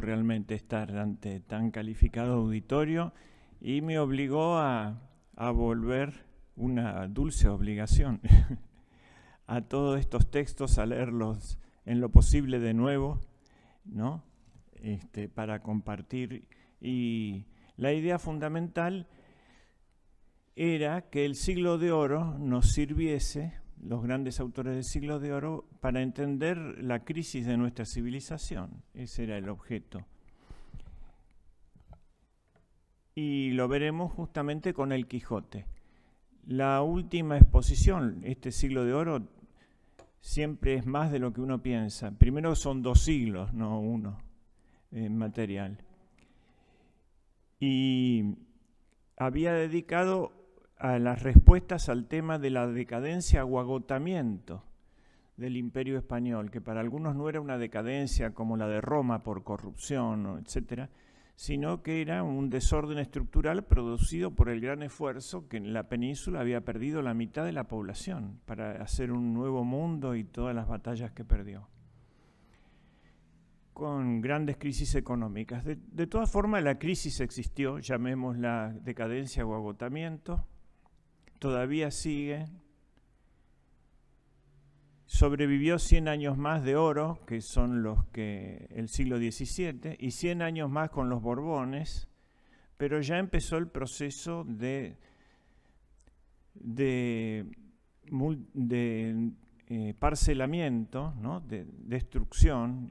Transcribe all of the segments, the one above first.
realmente estar ante tan calificado auditorio y me obligó a, volver una dulce obligación a todos estos textos, a leerlos en lo posible de nuevo, ¿no? Este, para compartir. Y la idea fundamental era que el siglo de oro nos sirviese los grandes autores del siglo de oro para entender la crisis de nuestra civilización. Ese era el objeto. Y lo veremos justamente con el Quijote. La última exposición, este siglo de oro, siempre es más de lo que uno piensa. Primero son dos siglos, no uno, en material. Y había dedicado a las respuestas al tema de la decadencia o agotamiento del imperio español, que para algunos no era una decadencia como la de Roma por corrupción, etcétera, sino que era un desorden estructural producido por el gran esfuerzo que en la península había perdido la mitad de la población para hacer un nuevo mundo y todas las batallas que perdió con grandes crisis económicas. De, de todas formas, la crisis existió, llamémosla decadencia o agotamiento, todavía sigue. Sobrevivió 100 años más de oro, que son los que el siglo XVII, y 100 años más con los Borbones, pero ya empezó el proceso de, de, eh, parcelamiento, de destrucción,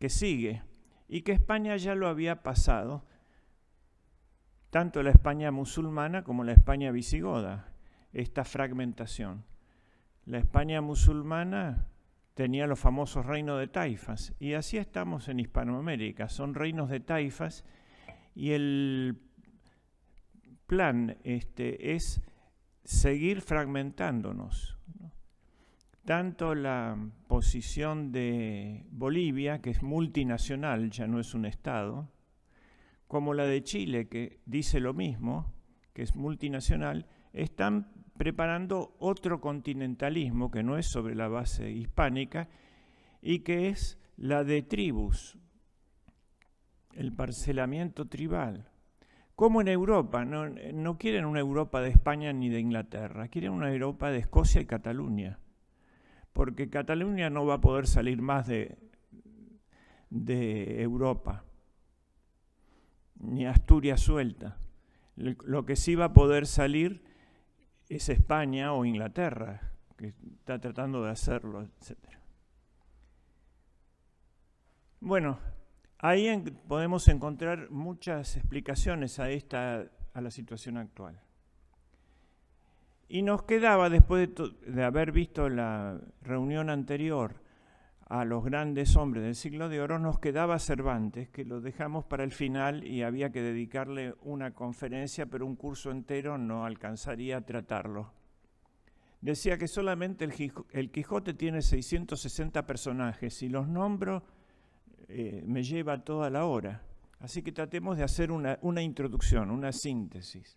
que sigue, y que España ya lo había pasado, tanto la España musulmana como la España visigoda, esta fragmentación. La España musulmana tenía los famosos reinos de taifas, y así estamos en Hispanoamérica, son reinos de taifas, y el plan este, es seguir fragmentándonos. Tanto la posición de Bolivia, que es multinacional, ya no es un Estado, como la de Chile, que dice lo mismo, que es multinacional, están preparando otro continentalismo que no es sobre la base hispánica y que es la de tribus, el parcelamiento tribal. Como en Europa, no, quieren una Europa de España ni de Inglaterra, quieren una Europa de Escocia y Cataluña, porque Cataluña no va a poder salir más de, de Europa ni Asturias suelta. Lo que sí va a poder salir es España o Inglaterra, que está tratando de hacerlo, etc. Bueno, ahí podemos encontrar muchas explicaciones a, esta, a la situación actual. Y nos quedaba, después de haber visto la reunión anterior, a los grandes hombres del siglo de oro, nos quedaba Cervantes, que lo dejamos para el final y había que dedicarle una conferencia, pero un curso entero no alcanzaría a tratarlo. Decía que solamente el, Quijote tiene 660 personajes, y los nombro eh, me lleva toda la hora. Así que tratemos de hacer una introducción, una síntesis.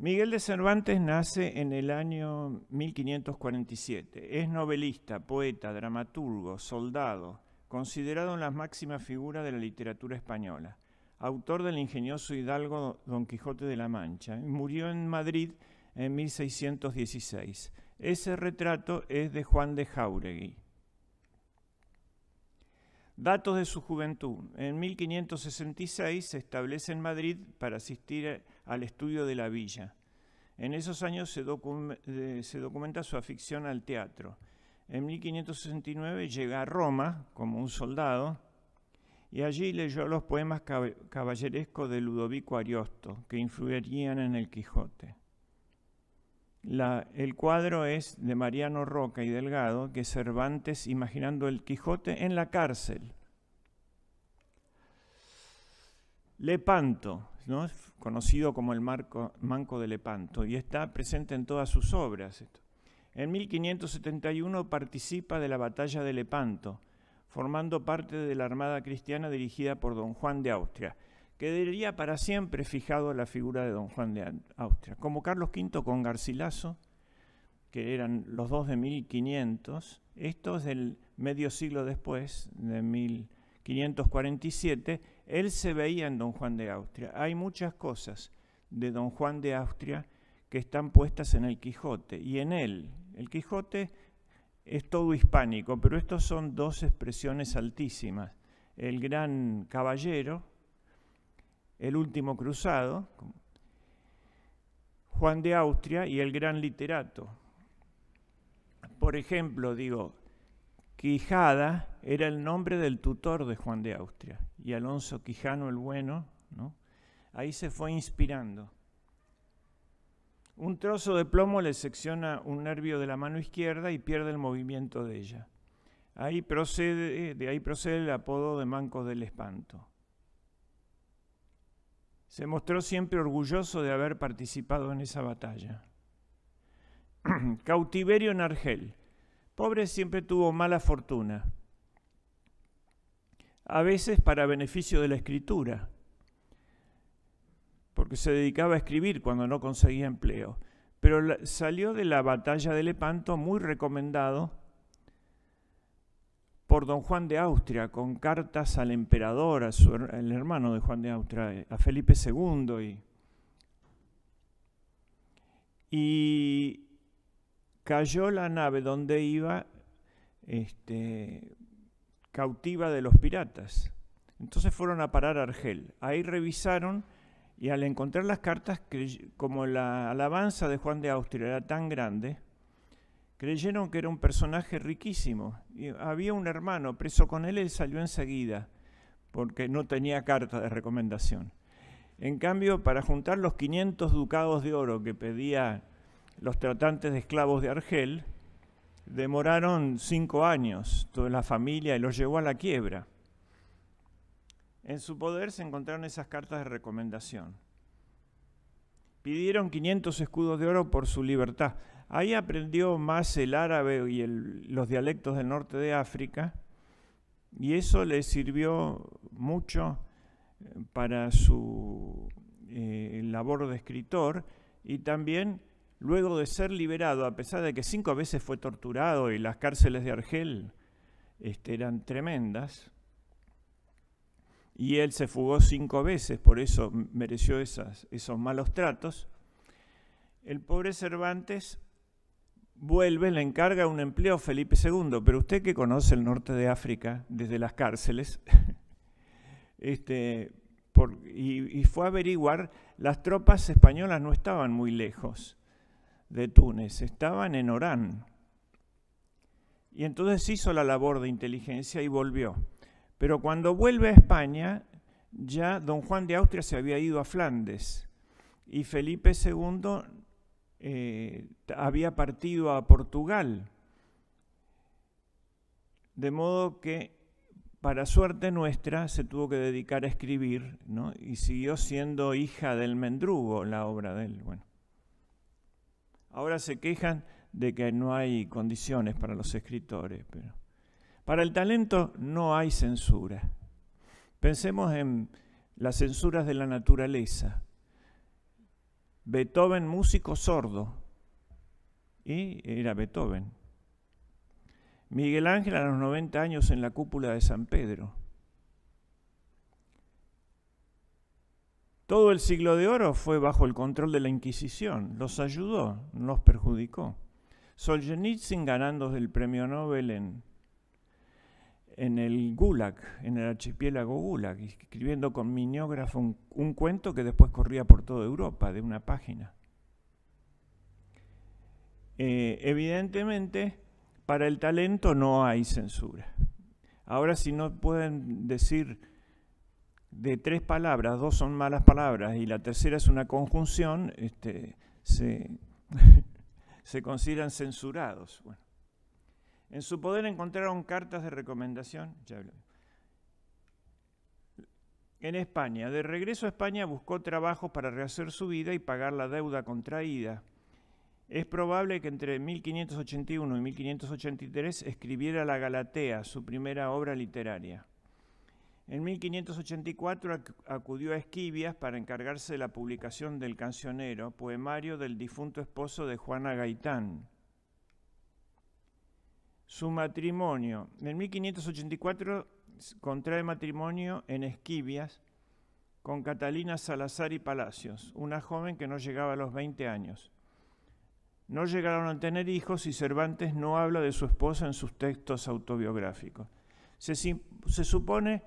Miguel de Cervantes nace en el año 1547. Es novelista, poeta, dramaturgo, soldado, considerado una máxima figura de la literatura española. Autor del ingenioso hidalgo Don Quijote de la Mancha. Murió en Madrid en 1616. Ese retrato es de Juan de Jauregui. Datos de su juventud. En 1566 se establece en Madrid para asistir a al estudio de la villa. En esos años se, eh, documenta su afición al teatro. En 1569 llega a Roma como un soldado y allí leyó los poemas caballerescos de Ludovico Ariosto, que influirían en el Quijote. el cuadro es de Mariano Roca y Delgado, que Cervantes imaginando el Quijote en la cárcel, Lepanto, ¿no? conocido como el marco, Manco de Lepanto, y está presente en todas sus obras. En 1571 participa de la batalla de Lepanto, formando parte de la armada cristiana dirigida por don Juan de Austria. que Quedaría para siempre fijado la figura de don Juan de Austria, como Carlos V con Garcilaso, que eran los dos de 1500, estos del medio siglo después, de 1547, él se veía en don Juan de Austria. Hay muchas cosas de don Juan de Austria que están puestas en el Quijote y en él. El Quijote es todo hispánico, pero estos son dos expresiones altísimas. El gran caballero, el último cruzado, Juan de Austria y el gran literato. Por ejemplo, digo, Quijada era el nombre del tutor de Juan de Austria y Alonso Quijano el Bueno, ¿no? ahí se fue inspirando. Un trozo de plomo le secciona un nervio de la mano izquierda y pierde el movimiento de ella. Ahí procede, de ahí procede el apodo de Manco del Espanto. Se mostró siempre orgulloso de haber participado en esa batalla. Cautiverio en Argel. Pobre siempre tuvo mala fortuna a veces para beneficio de la escritura, porque se dedicaba a escribir cuando no conseguía empleo. Pero salió de la batalla de Lepanto muy recomendado por don Juan de Austria, con cartas al emperador, al hermano de Juan de Austria, a Felipe II. Y, cayó la nave donde iba este, cautiva de los piratas. Entonces fueron a parar a Argel. Ahí revisaron y al encontrar las cartas, que como la alabanza de Juan de Austria era tan grande, creyeron que era un personaje riquísimo. Y había un hermano preso con él, él salió enseguida, porque no tenía carta de recomendación. En cambio, para juntar los 500 ducados de oro que pedía los tratantes de esclavos de Argel, demoraron cinco años, toda la familia, y los llevó a la quiebra. En su poder se encontraron esas cartas de recomendación. Pidieron 500 escudos de oro por su libertad. Ahí aprendió más el árabe y los dialectos del norte de África, y eso le sirvió mucho eh, para su eh, labor de escritor y también luego de ser liberado, a pesar de que cinco veces fue torturado y las cárceles de Argel este, eran tremendas, y él se fugó cinco veces, por eso mereció esos malos tratos, el pobre Cervantes vuelve, le encarga un empleo a Felipe II, pero usted que conoce el norte de África desde las cárceles, este, y, y, fue a averiguar, las tropas españolas no estaban muy lejos de Túnez, estaban en Orán. Y entonces hizo la labor de inteligencia y volvió. Pero cuando vuelve a España, ya don Juan de Austria se había ido a Flandes y Felipe II eh, había partido a Portugal. De modo que, para suerte nuestra, se tuvo que dedicar a escribir ¿no? y siguió siendo hija del mendrugo la obra de él. Bueno. Ahora se quejan de que no hay condiciones para los escritores, pero para el talento no hay censura. Pensemos en las censuras de la naturaleza. Beethoven, músico sordo, y era Beethoven. Miguel Ángel a los 90 años en la cúpula de San Pedro. Todo el siglo de oro fue bajo el control de la Inquisición, los ayudó, los perjudicó. Solzhenitsyn ganando el premio Nobel en, el Gulag, en el archipiélago Gulag, escribiendo con miniógrafo un, cuento que después corría por toda Europa de una página. Eh, evidentemente, para el talento no hay censura. Ahora si no pueden decir de tres palabras, dos son malas palabras y la tercera es una conjunción, este, se, consideran censurados. En su poder encontraron cartas de recomendación, En España, de regreso a España buscó trabajos para rehacer su vida y pagar la deuda contraída. Es probable que entre 1581 y 1583 escribiera La Galatea, su primera obra literaria. En 1584 acudió a Esquivias para encargarse de la publicación del cancionero, poemario del difunto esposo de Juana Gaitán. Su matrimonio. En 1584 contrae matrimonio en Esquivias con Catalina Salazar y Palacios, una joven que no llegaba a los 20 años. No llegaron a tener hijos y Cervantes no habla de su esposa en sus textos autobiográficos. Se, se supone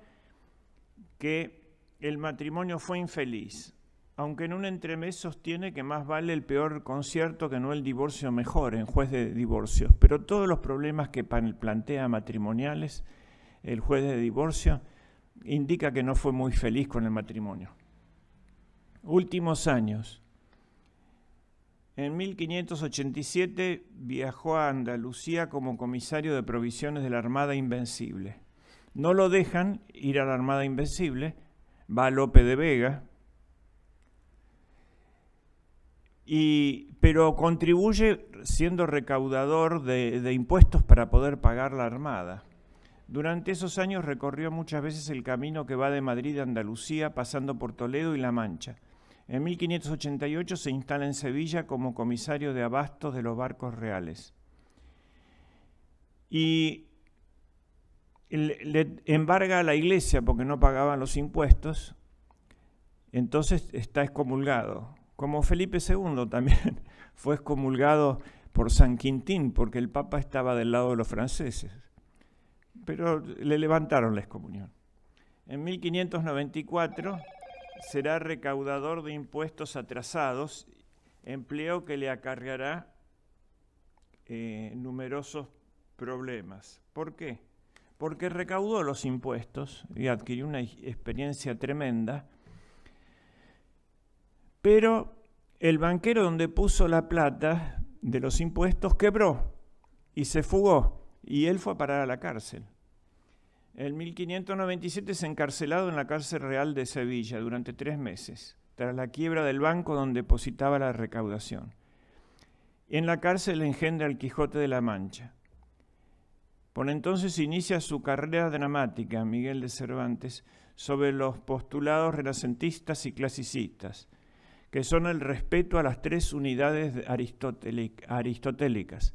que el matrimonio fue infeliz, aunque en un entremés sostiene que más vale el peor concierto que no el divorcio mejor en juez de divorcios. Pero todos los problemas que plantea matrimoniales el juez de divorcio indica que no fue muy feliz con el matrimonio. Últimos años. En 1587 viajó a Andalucía como comisario de provisiones de la Armada Invencible. No lo dejan ir a la Armada Invencible, va Lope de Vega, y, pero contribuye siendo recaudador de, de impuestos para poder pagar la Armada. Durante esos años recorrió muchas veces el camino que va de Madrid a Andalucía, pasando por Toledo y La Mancha. En 1588 se instala en Sevilla como comisario de abastos de los barcos reales. Y le embarga a la iglesia porque no pagaban los impuestos, entonces está excomulgado. Como Felipe II también fue excomulgado por San Quintín porque el Papa estaba del lado de los franceses. Pero le levantaron la excomunión. En 1594 será recaudador de impuestos atrasados, empleo que le acargará eh, numerosos problemas. ¿Por qué? porque recaudó los impuestos y adquirió una experiencia tremenda. Pero el banquero donde puso la plata de los impuestos quebró y se fugó y él fue a parar a la cárcel. En 1597 es encarcelado en la cárcel real de Sevilla durante tres meses, tras la quiebra del banco donde depositaba la recaudación. En la cárcel engendra el Quijote de la Mancha. Por entonces inicia su carrera dramática, Miguel de Cervantes, sobre los postulados renacentistas y clasicistas, que son el respeto a las tres unidades aristotélicas.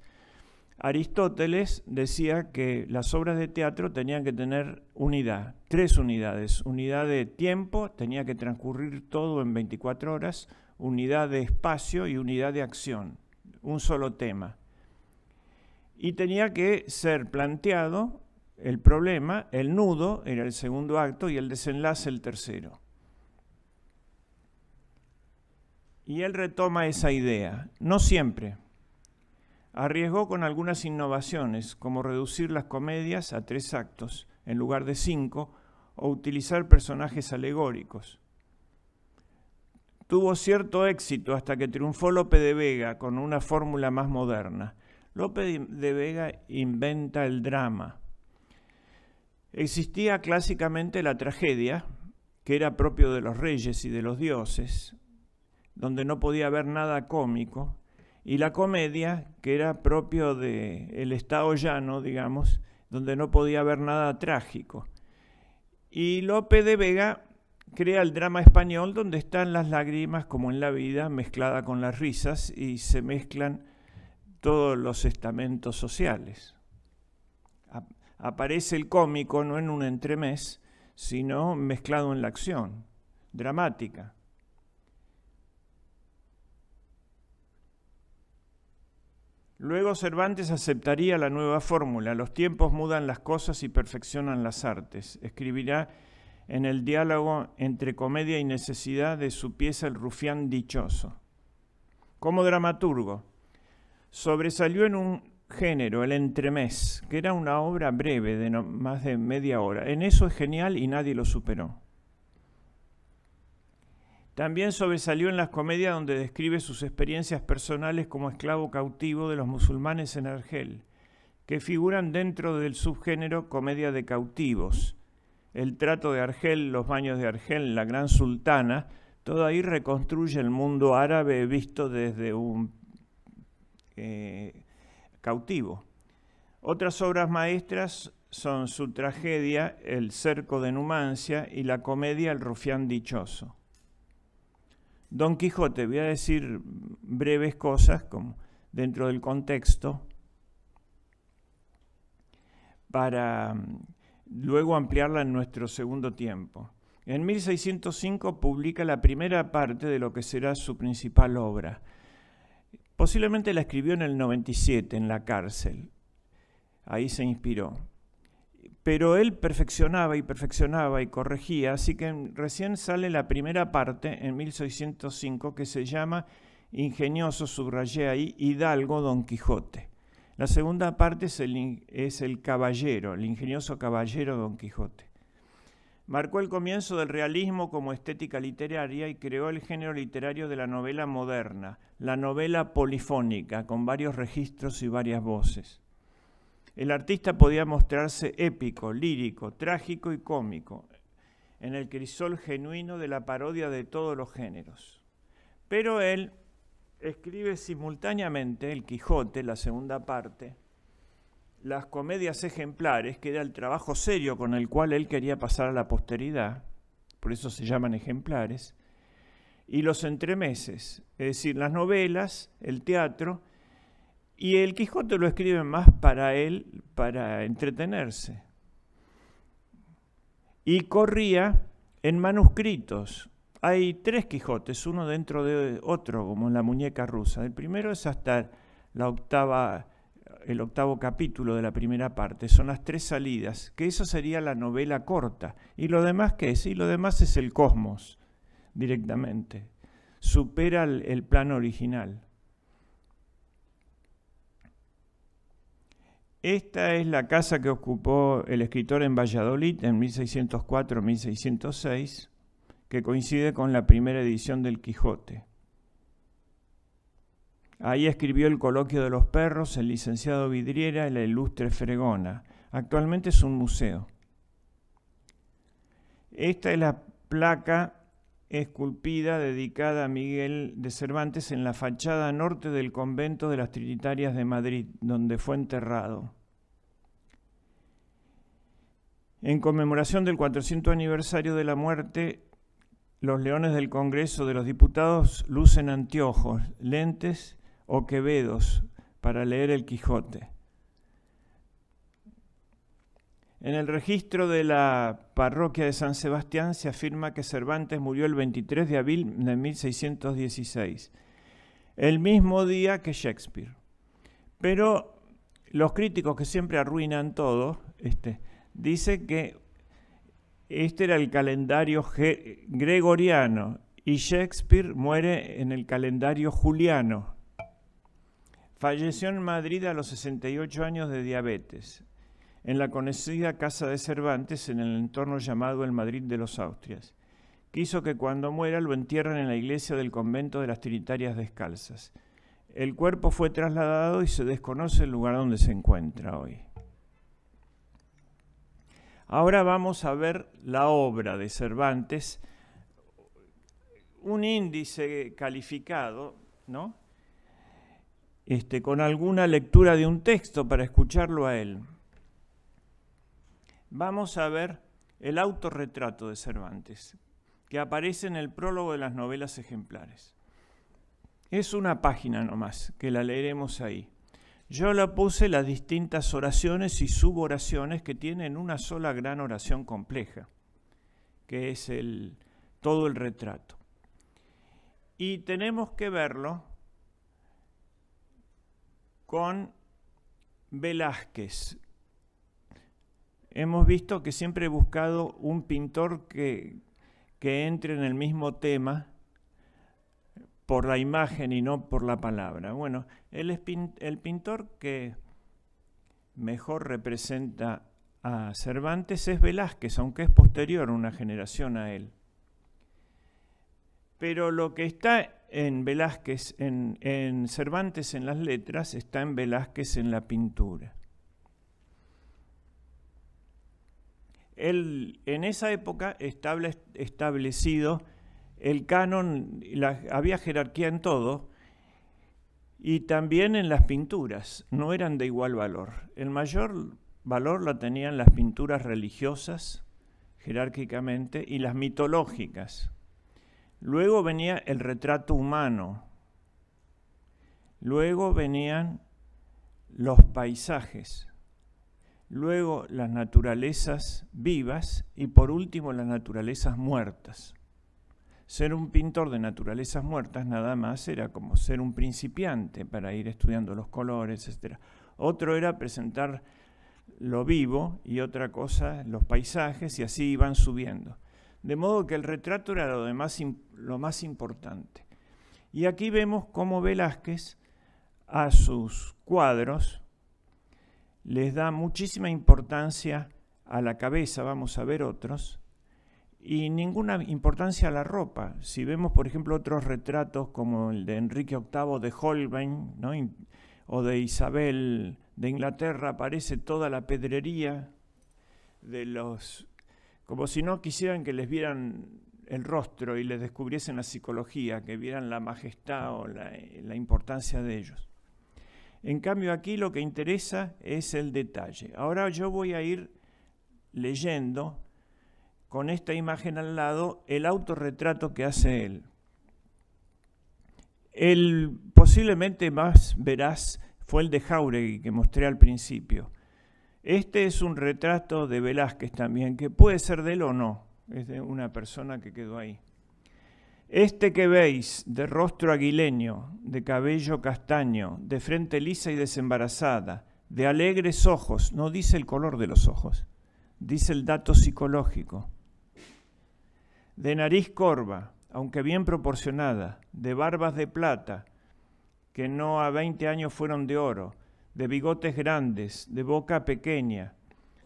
Aristóteles decía que las obras de teatro tenían que tener unidad, tres unidades. Unidad de tiempo, tenía que transcurrir todo en 24 horas, unidad de espacio y unidad de acción, un solo tema y tenía que ser planteado el problema, el nudo era el segundo acto y el desenlace el tercero. Y él retoma esa idea, no siempre. Arriesgó con algunas innovaciones, como reducir las comedias a tres actos en lugar de cinco, o utilizar personajes alegóricos. Tuvo cierto éxito hasta que triunfó Lope de Vega con una fórmula más moderna López de Vega inventa el drama. Existía clásicamente la tragedia, que era propio de los reyes y de los dioses, donde no podía haber nada cómico, y la comedia, que era propio del estado llano, digamos, donde no podía haber nada trágico. Y Lope de Vega crea el drama español donde están las lágrimas como en la vida mezcladas con las risas y se mezclan todos los estamentos sociales. Aparece el cómico no en un entremés, sino mezclado en la acción, dramática. Luego Cervantes aceptaría la nueva fórmula, los tiempos mudan las cosas y perfeccionan las artes. Escribirá en el diálogo entre comedia y necesidad de su pieza El rufián dichoso. Como dramaturgo, sobresalió en un género, el entremés, que era una obra breve de más de media hora. En eso es genial y nadie lo superó. También sobresalió en las comedias donde describe sus experiencias personales como esclavo cautivo de los musulmanes en Argel, que figuran dentro del subgénero comedia de cautivos. El trato de Argel, los baños de Argel, la gran sultana, todo ahí reconstruye el mundo árabe visto desde un cautivo. Otras obras maestras son su tragedia El cerco de Numancia y la comedia El rufián dichoso. Don Quijote, voy a decir breves cosas como dentro del contexto para mm, luego ampliarla en nuestro segundo tiempo. En 1605 publica la primera parte de lo que será su principal obra, Posiblemente la escribió en el 97, en la cárcel. Ahí se inspiró. Pero él perfeccionaba y perfeccionaba y corregía, así que recién sale la primera parte en 1605 que se llama Ingenioso, subrayé ahí, Hidalgo Don Quijote. La segunda parte es el, es el caballero, el ingenioso caballero Don Quijote. Marcó el comienzo del realismo como estética literaria y creó el género literario de la novela moderna, la novela polifónica, con varios registros y varias voces. El artista podía mostrarse épico, lírico, trágico y cómico, en el crisol genuino de la parodia de todos los géneros. Pero él escribe simultáneamente El Quijote, la segunda parte, las comedias ejemplares, que era el trabajo serio con el cual él quería pasar a la posteridad, por eso se llaman ejemplares, y los entremeses, es decir, las novelas, el teatro, y el Quijote lo escribe más para él, para entretenerse. Y corría en manuscritos. Hay tres Quijotes, uno dentro de otro, como en la muñeca rusa. El primero es hasta la octava el octavo capítulo de la primera parte, son las tres salidas, que eso sería la novela corta. ¿Y lo demás qué es? Y lo demás es el cosmos, directamente. Supera el, plano original. Esta es la casa que ocupó el escritor en Valladolid en 1604-1606, que coincide con la primera edición del Quijote. Ahí escribió El Coloquio de los Perros, El Licenciado Vidriera y La Ilustre Fregona. Actualmente es un museo. Esta es la placa esculpida dedicada a Miguel de Cervantes en la fachada norte del convento de las Trinitarias de Madrid, donde fue enterrado. En conmemoración del 400 aniversario de la muerte, los leones del Congreso de los Diputados lucen anteojos, lentes o quevedos para leer el Quijote. En el registro de la parroquia de San Sebastián se afirma que Cervantes murió el 23 de abril de 1616, el mismo día que Shakespeare. Pero los críticos que siempre arruinan todo, este, dicen que este era el calendario gregoriano y Shakespeare muere en el calendario juliano, Falleció en Madrid a los 68 años de diabetes, en la conocida casa de Cervantes, en el entorno llamado el Madrid de los Austrias. Quiso que cuando muera lo entierren en la iglesia del convento de las Trinitarias Descalzas. El cuerpo fue trasladado y se desconoce el lugar donde se encuentra hoy. Ahora vamos a ver la obra de Cervantes, un índice calificado, ¿no? Este, con alguna lectura de un texto para escucharlo a él. Vamos a ver el autorretrato de Cervantes, que aparece en el prólogo de las novelas ejemplares. Es una página nomás, que la leeremos ahí. Yo la puse las distintas oraciones y suboraciones que tienen una sola gran oración compleja, que es el, todo el retrato. Y tenemos que verlo con Velázquez. Hemos visto que siempre he buscado un pintor que, que entre en el mismo tema por la imagen y no por la palabra. Bueno, el pintor que mejor representa a Cervantes es Velázquez, aunque es posterior una generación a él. Pero lo que está en Velázquez, en, Cervantes en las letras, está en Velázquez en la pintura. en esa época establecido el canon, había jerarquía en todo y también en las pinturas, no eran de igual valor. El mayor valor la tenían las pinturas religiosas, jerárquicamente, y las mitológicas. Luego venía el retrato humano. Luego venían los paisajes. Luego las naturalezas vivas y por último las naturalezas muertas. Ser un pintor de naturalezas muertas nada más era como ser un principiante para ir estudiando los colores, etc. Otro era presentar lo vivo y otra cosa los paisajes y así iban subiendo. De modo que el retrato era lo, lo más importante. Y aquí vemos cómo Velázquez a sus cuadros les da muchísima importancia a la cabeza, vamos a ver otros, y ninguna importancia a la ropa. Si vemos, por ejemplo, otros retratos como el de Enrique VIII de Holbein o de Isabel de Inglaterra, aparece toda la pedrería de los como si no quisieran que les vieran el rostro y les descubriesen la psicología, que vieran la majestad o la, importancia de ellos. En cambio aquí lo que interesa es el detalle. Ahora yo voy a ir leyendo con esta imagen al lado el autorretrato que hace él. El posiblemente más veraz fue el de Jauregui que mostré al principio. Este es un retrato de Velázquez también, que puede ser de él o no, es de una persona que quedó ahí. Este que veis, de rostro aguileño, de cabello castaño, de frente lisa y desembarazada, de alegres ojos, no dice el color de los ojos, dice el dato psicológico, de nariz corva, aunque bien proporcionada, de barbas de plata, que no a 20 años fueron de oro, de bigotes grandes, de boca pequeña,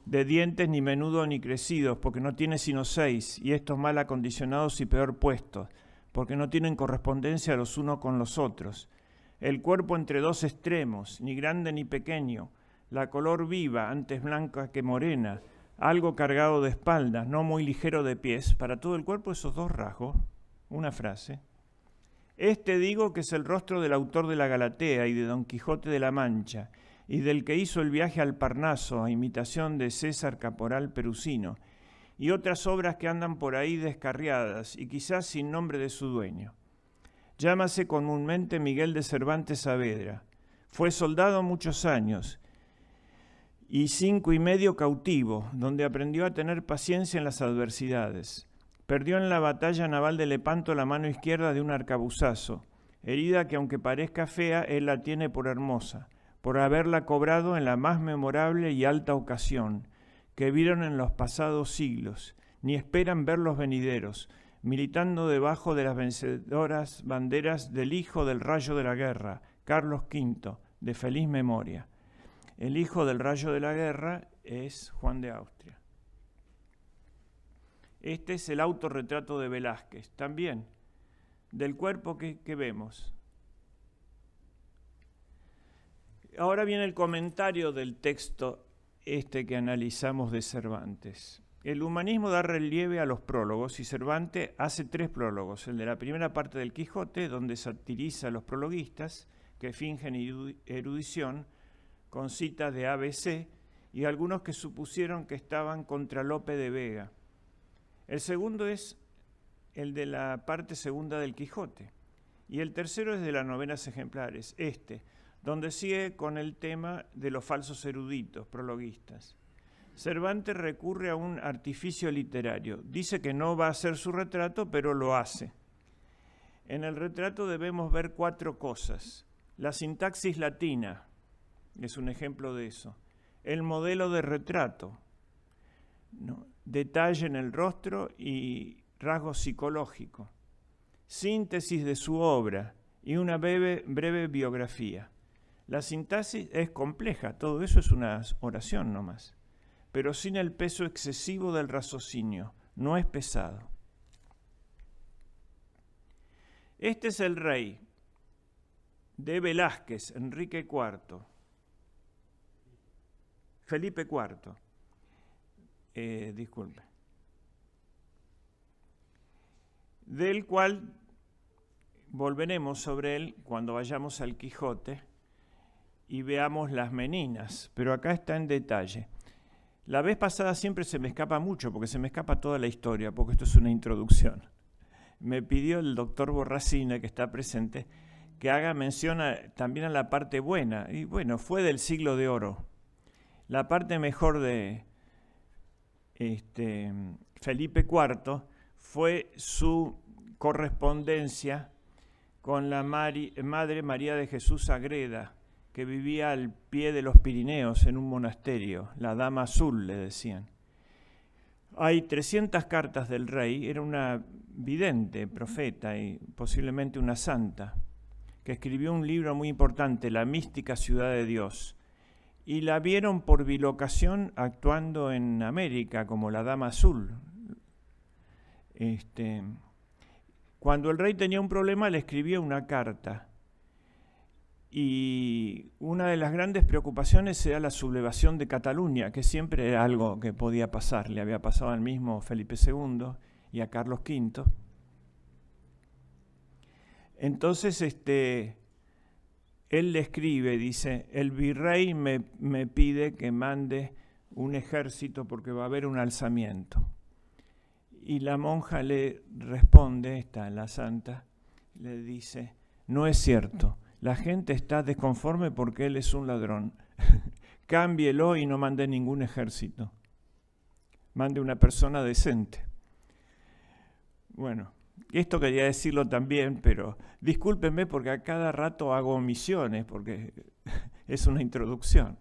de dientes ni menudo ni crecidos, porque no tiene sino seis, y estos mal acondicionados y peor puestos, porque no tienen correspondencia los unos con los otros. El cuerpo entre dos extremos, ni grande ni pequeño, la color viva, antes blanca que morena, algo cargado de espaldas, no muy ligero de pies, para todo el cuerpo esos dos rasgos, una frase, este digo que es el rostro del autor de la Galatea y de Don Quijote de la Mancha, y del que hizo el viaje al Parnaso a imitación de César Caporal Perusino, y otras obras que andan por ahí descarriadas y quizás sin nombre de su dueño. Llámase comúnmente Miguel de Cervantes Saavedra. Fue soldado muchos años y cinco y medio cautivo, donde aprendió a tener paciencia en las adversidades perdió en la batalla naval de Lepanto la mano izquierda de un arcabuzazo, herida que aunque parezca fea, él la tiene por hermosa, por haberla cobrado en la más memorable y alta ocasión, que vieron en los pasados siglos, ni esperan ver los venideros, militando debajo de las vencedoras banderas del hijo del rayo de la guerra, Carlos V, de feliz memoria. El hijo del rayo de la guerra es Juan de Austria. Este es el autorretrato de Velázquez, también, del cuerpo que, vemos. Ahora viene el comentario del texto este que analizamos de Cervantes. El humanismo da relieve a los prólogos y Cervantes hace tres prólogos. El de la primera parte del Quijote, donde satiriza a los prologuistas que fingen erudición con citas de ABC y algunos que supusieron que estaban contra Lope de Vega. El segundo es el de la parte segunda del Quijote. Y el tercero es de las novenas ejemplares, este, donde sigue con el tema de los falsos eruditos, prologuistas. Cervantes recurre a un artificio literario. Dice que no va a hacer su retrato, pero lo hace. En el retrato debemos ver cuatro cosas. La sintaxis latina es un ejemplo de eso. El modelo de retrato, detalle en el rostro y rasgo psicológico, síntesis de su obra y una breve, breve biografía. La sintaxis es compleja, todo eso es una oración nomás, pero sin el peso excesivo del raciocinio, no es pesado. Este es el rey de Velázquez, Enrique IV, Felipe IV. Eh, disculpe, del cual volveremos sobre él cuando vayamos al Quijote y veamos las meninas, pero acá está en detalle. La vez pasada siempre se me escapa mucho, porque se me escapa toda la historia, porque esto es una introducción. Me pidió el doctor Borracina, que está presente, que haga mención también a la parte buena. Y bueno, fue del siglo de oro. La parte mejor de, este, Felipe IV fue su correspondencia con la Madre María de Jesús Agreda, que vivía al pie de los Pirineos en un monasterio, la Dama Azul le decían. Hay 300 cartas del rey, era una vidente, profeta y posiblemente una santa, que escribió un libro muy importante, La mística ciudad de Dios, y la vieron por bilocación actuando en América como la Dama Azul. Este, cuando el rey tenía un problema le escribía una carta y una de las grandes preocupaciones era la sublevación de Cataluña, que siempre era algo que podía pasar, le había pasado al mismo Felipe II y a Carlos V. Entonces, este, él le escribe, dice, el virrey me, pide que mande un ejército porque va a haber un alzamiento. Y la monja le responde, está la santa, le dice, no es cierto, la gente está desconforme porque él es un ladrón. Cámbielo y no mande ningún ejército. Mande una persona decente. Bueno, esto quería decirlo también, pero discúlpenme porque a cada rato hago omisiones, porque es una introducción.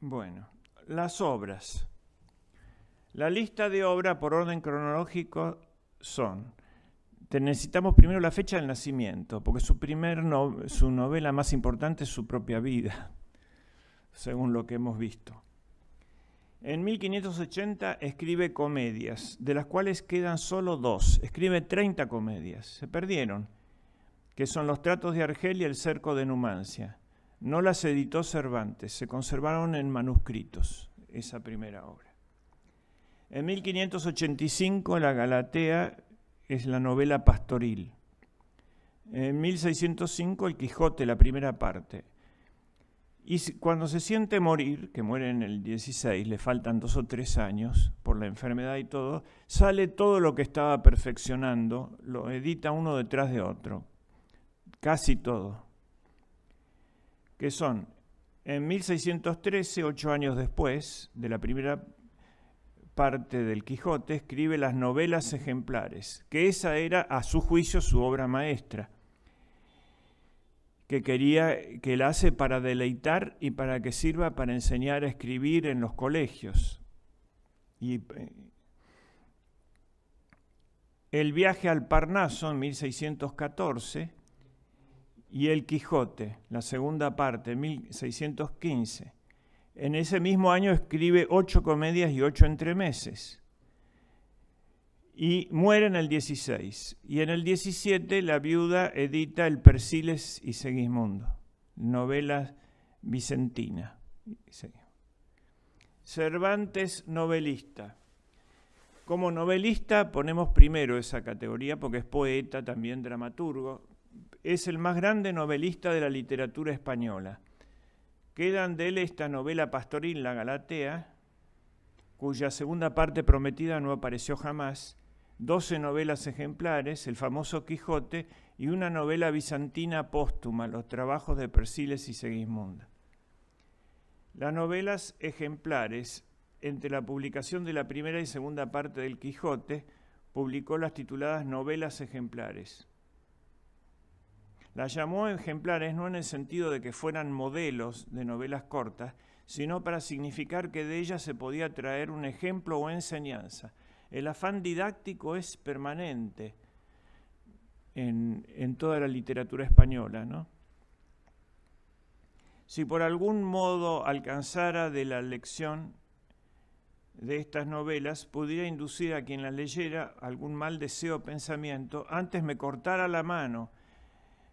Bueno, las obras. La lista de obras por orden cronológico son, necesitamos primero la fecha del nacimiento, porque su, primer su novela más importante es su propia vida según lo que hemos visto. En 1580 escribe comedias, de las cuales quedan solo dos. Escribe 30 comedias, se perdieron, que son Los Tratos de Argel y El Cerco de Numancia. No las editó Cervantes, se conservaron en manuscritos, esa primera obra. En 1585 La Galatea es la novela pastoril. En 1605 El Quijote, la primera parte. Y cuando se siente morir, que muere en el 16, le faltan dos o tres años por la enfermedad y todo, sale todo lo que estaba perfeccionando, lo edita uno detrás de otro, casi todo. Que son, en 1613, ocho años después de la primera parte del Quijote, escribe las novelas ejemplares, que esa era, a su juicio, su obra maestra que quería que la hace para deleitar y para que sirva para enseñar a escribir en los colegios. Y eh, el viaje al Parnaso en 1614 y El Quijote, la segunda parte, 1615. En ese mismo año escribe ocho comedias y ocho entremeses y muere en el 16. Y en el 17 la viuda edita El Persiles y Segismundo, novela vicentina. Cervantes novelista. Como novelista ponemos primero esa categoría porque es poeta, también dramaturgo. Es el más grande novelista de la literatura española. Quedan de él esta novela pastoril, La Galatea, cuya segunda parte prometida no apareció jamás, Doce novelas ejemplares, el famoso Quijote y una novela bizantina póstuma, los trabajos de Persiles y Segismunda. Las novelas ejemplares, entre la publicación de la primera y segunda parte del Quijote, publicó las tituladas novelas ejemplares. Las llamó ejemplares no en el sentido de que fueran modelos de novelas cortas, sino para significar que de ellas se podía traer un ejemplo o enseñanza, el afán didáctico es permanente en, toda la literatura española. ¿no? Si por algún modo alcanzara de la lección de estas novelas, pudiera inducir a quien las leyera algún mal deseo o pensamiento, antes me cortara la mano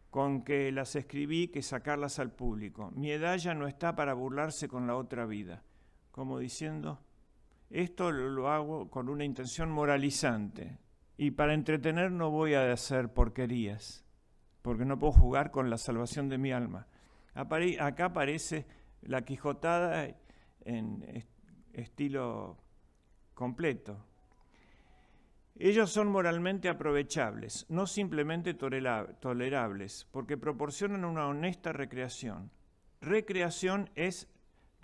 con que las escribí que sacarlas al público. Mi edad ya no está para burlarse con la otra vida. Como diciendo, esto lo hago con una intención moralizante. Y para entretener no voy a hacer porquerías, porque no puedo jugar con la salvación de mi alma. acá aparece la Quijotada en estilo completo. Ellos son moralmente aprovechables, no simplemente tolerables, porque proporcionan una honesta recreación. Recreación es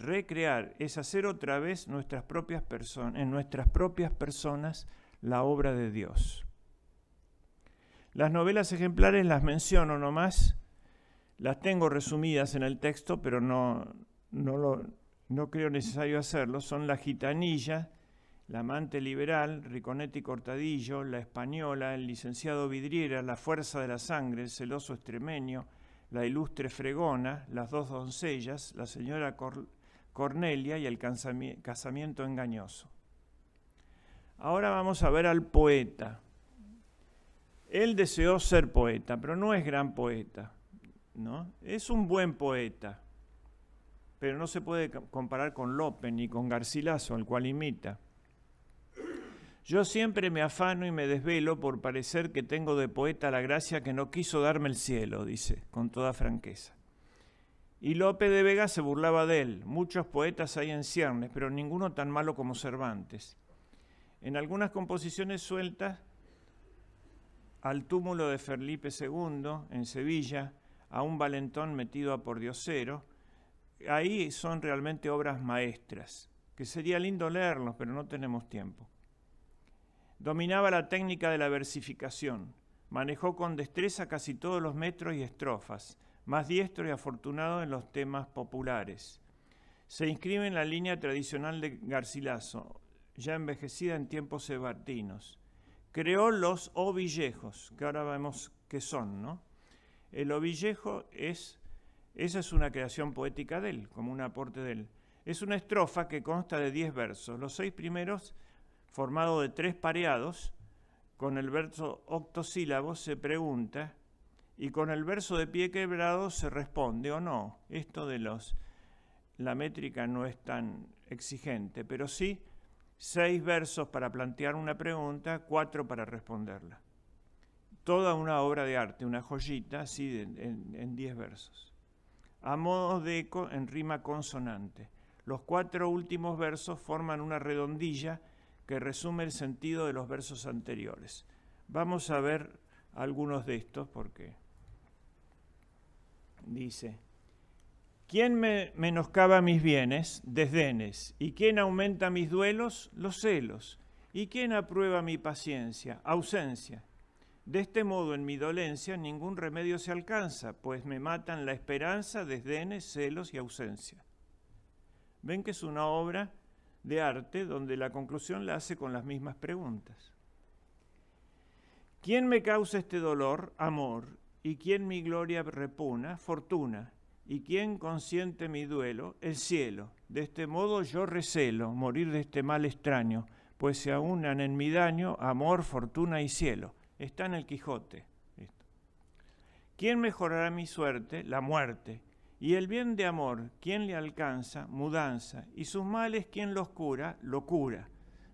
recrear es hacer otra vez nuestras propias personas, en nuestras propias personas la obra de Dios. Las novelas ejemplares las menciono nomás, las tengo resumidas en el texto, pero no, no, lo, no creo necesario hacerlo. Son La Gitanilla, La Amante Liberal, Riconetti Cortadillo, La Española, El Licenciado Vidriera, La Fuerza de la Sangre, El Celoso Extremeño, La Ilustre Fregona, Las Dos Doncellas, La Señora Cor Cornelia y el casamiento engañoso. Ahora vamos a ver al poeta. Él deseó ser poeta, pero no es gran poeta. ¿no? Es un buen poeta, pero no se puede comparar con Lope ni con Garcilaso, al cual imita. Yo siempre me afano y me desvelo por parecer que tengo de poeta la gracia que no quiso darme el cielo, dice, con toda franqueza. Y Lope de Vega se burlaba de él. Muchos poetas hay en ciernes, pero ninguno tan malo como Cervantes. En algunas composiciones sueltas, al túmulo de Felipe II en Sevilla, a un valentón metido a por diosero, ahí son realmente obras maestras, que sería lindo leerlos, pero no tenemos tiempo. Dominaba la técnica de la versificación, manejó con destreza casi todos los metros y estrofas, más diestro y afortunado en los temas populares. Se inscribe en la línea tradicional de Garcilaso, ya envejecida en tiempos sebartinos. Creó los ovillejos, que ahora vemos qué son, ¿no? El ovillejo es, esa es una creación poética de él, como un aporte de él. Es una estrofa que consta de diez versos, los seis primeros formado de tres pareados, con el verso octosílabo, se pregunta y con el verso de pie quebrado se responde o no. Esto de los la métrica no es tan exigente, pero sí seis versos para plantear una pregunta, cuatro para responderla. Toda una obra de arte, una joyita, así en, en diez versos. A modo de eco, en rima consonante. Los cuatro últimos versos forman una redondilla que resume el sentido de los versos anteriores. Vamos a ver algunos de estos porque dice, ¿quién me menoscaba mis bienes? Desdenes. ¿Y quién aumenta mis duelos? Los celos. ¿Y quién aprueba mi paciencia? Ausencia. De este modo, en mi dolencia, ningún remedio se alcanza, pues me matan la esperanza, desdenes, celos y ausencia. Ven que es una obra de arte donde la conclusión la hace con las mismas preguntas. ¿Quién me causa este dolor, amor? y quien mi gloria repuna, fortuna, y quien consiente mi duelo, el cielo. De este modo yo recelo morir de este mal extraño, pues se aunan en mi daño amor, fortuna y cielo. Está en el Quijote. ¿Quién mejorará mi suerte? La muerte. Y el bien de amor, ¿quién le alcanza? Mudanza. Y sus males, ¿quién los cura? Locura.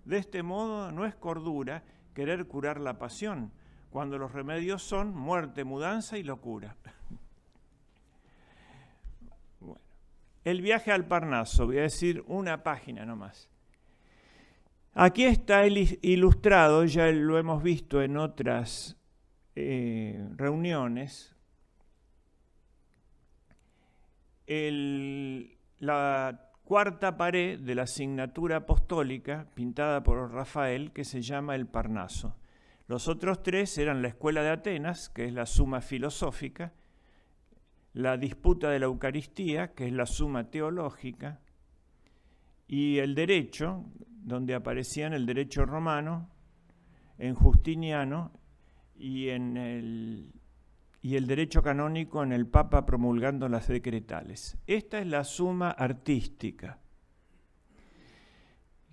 De este modo no es cordura querer curar la pasión, cuando los remedios son muerte, mudanza y locura. el viaje al Parnaso, voy a decir una página nomás. Aquí está ilustrado, ya lo hemos visto en otras eh, reuniones, la cuarta pared de la asignatura apostólica pintada por Rafael que se llama el Parnaso. Los otros tres eran la escuela de Atenas, que es la suma filosófica, la disputa de la Eucaristía, que es la suma teológica, y el derecho, donde aparecían el derecho romano, en Justiniano y, y el derecho canónico en el Papa promulgando las decretales. Esta es la suma artística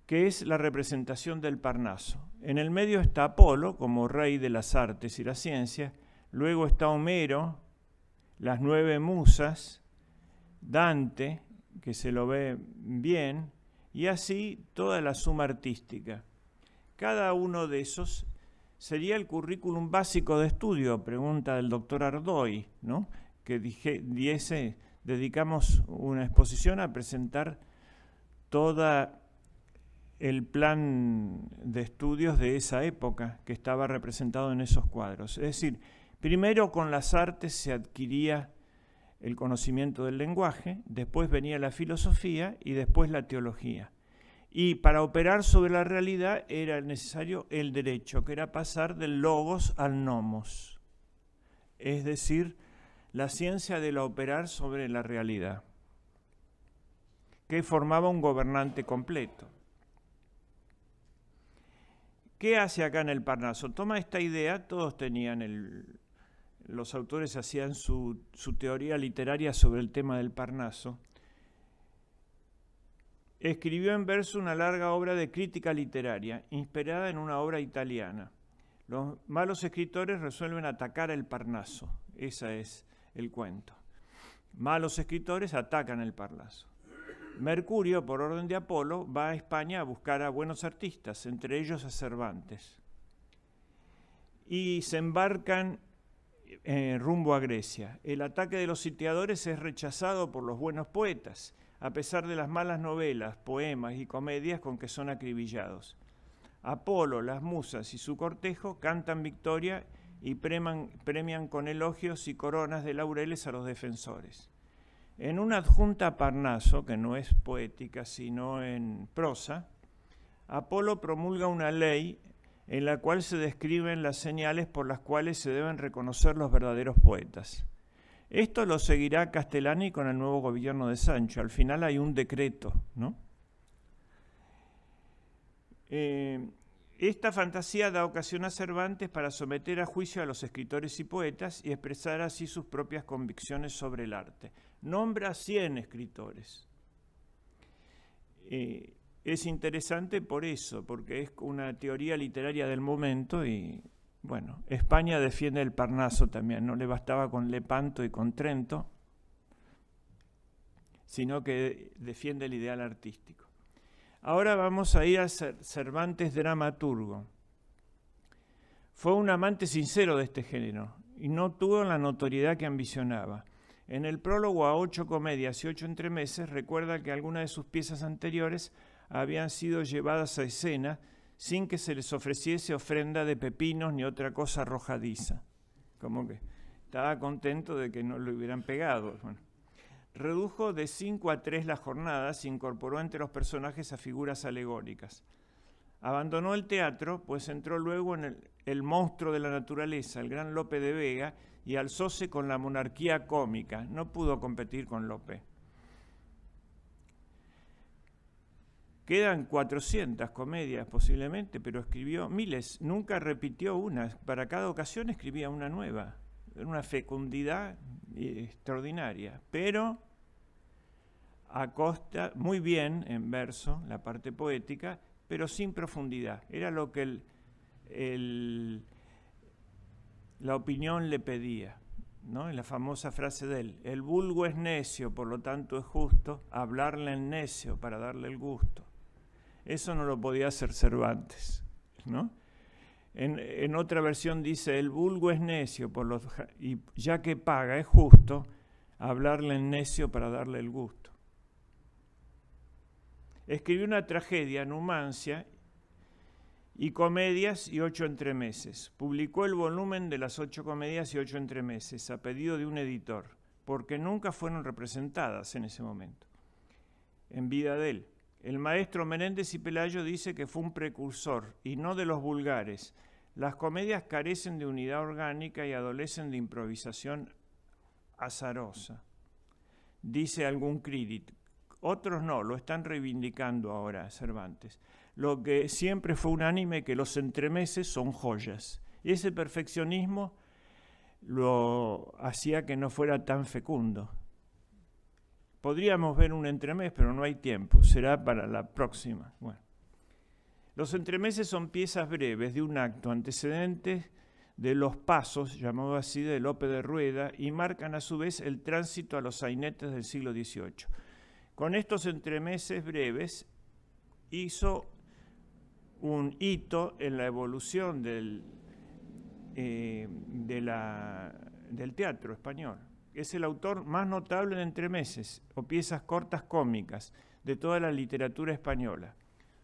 que es la representación del Parnaso. En el medio está Apolo, como rey de las artes y las ciencias, luego está Homero, las nueve musas, Dante, que se lo ve bien, y así toda la suma artística. Cada uno de esos sería el currículum básico de estudio, pregunta del doctor Ardoy, ¿no? que dije, dedicamos una exposición a presentar toda el plan de estudios de esa época que estaba representado en esos cuadros. Es decir, primero con las artes se adquiría el conocimiento del lenguaje, después venía la filosofía y después la teología. Y para operar sobre la realidad era necesario el derecho, que era pasar del logos al nomos, es decir, la ciencia de la operar sobre la realidad, que formaba un gobernante completo. ¿Qué hace acá en el Parnaso? Toma esta idea, todos tenían el, los autores hacían su, teoría literaria sobre el tema del Parnaso, escribió en verso una larga obra de crítica literaria, inspirada en una obra italiana. Los malos escritores resuelven atacar el Parnaso, ese es el cuento. Malos escritores atacan el Parnaso. Mercurio, por orden de Apolo, va a España a buscar a buenos artistas, entre ellos a Cervantes. Y se embarcan en eh, rumbo a Grecia. El ataque de los sitiadores es rechazado por los buenos poetas, a pesar de las malas novelas, poemas y comedias con que son acribillados. Apolo, las musas y su cortejo cantan victoria y premian con elogios y coronas de laureles a los defensores. En una adjunta a Parnaso, que no es poética sino en prosa, Apolo promulga una ley en la cual se describen las señales por las cuales se deben reconocer los verdaderos poetas. Esto lo seguirá Castellani con el nuevo gobierno de Sancho. Al final hay un decreto, ¿no? Eh, esta fantasía da ocasión a Cervantes para someter a juicio a los escritores y poetas y expresar así sus propias convicciones sobre el arte nombra 100 escritores. Eh, es interesante por eso, porque es una teoría literaria del momento y, bueno, España defiende el Parnaso también, no le bastaba con Lepanto y con Trento, sino que defiende el ideal artístico. Ahora vamos a ir a Cervantes dramaturgo. Fue un amante sincero de este género y no tuvo la notoriedad que ambicionaba. En el prólogo a ocho comedias y ocho entremeses recuerda que algunas de sus piezas anteriores habían sido llevadas a escena sin que se les ofreciese ofrenda de pepinos ni otra cosa arrojadiza. Como que estaba contento de que no lo hubieran pegado. Redujo de cinco a tres las jornadas e incorporó entre los personajes a figuras alegóricas. Abandonó el teatro, pues entró luego en el, el monstruo de la naturaleza, el gran Lope de Vega, y alzóse con la monarquía cómica. No pudo competir con López. Quedan 400 comedias posiblemente, pero escribió miles. Nunca repitió una. Para cada ocasión escribía una nueva. Una fecundidad eh, extraordinaria. Pero acosta muy bien en verso, la parte poética, pero sin profundidad. Era lo que el la opinión le pedía. ¿no? En la famosa frase de él, el vulgo es necio, por lo tanto es justo hablarle en necio para darle el gusto. Eso no lo podía hacer Cervantes. ¿no? En, otra versión dice, el vulgo es necio, por lo, y ya que paga es justo hablarle en necio para darle el gusto. Escribió una tragedia, Numancia, y comedias y ocho entremeses. Publicó el volumen de las ocho comedias y ocho entremeses a pedido de un editor, porque nunca fueron representadas en ese momento. En vida de él, el maestro Menéndez y Pelayo dice que fue un precursor y no de los vulgares. Las comedias carecen de unidad orgánica y adolecen de improvisación azarosa. Dice algún crítico. Otros no, lo están reivindicando ahora Cervantes lo que siempre fue unánime, que los entremeses son joyas. Y ese perfeccionismo lo hacía que no fuera tan fecundo. Podríamos ver un entremés, pero no hay tiempo, será para la próxima. Los entremeses son piezas breves de un acto, antecedente de los pasos, llamado así de Lope de Rueda, y marcan a su vez el tránsito a los sainetes del siglo XVIII. Con estos entremeses breves hizo un hito en la evolución del, eh, del teatro español. Es el autor más notable de entremeses o piezas cortas cómicas de toda la literatura española.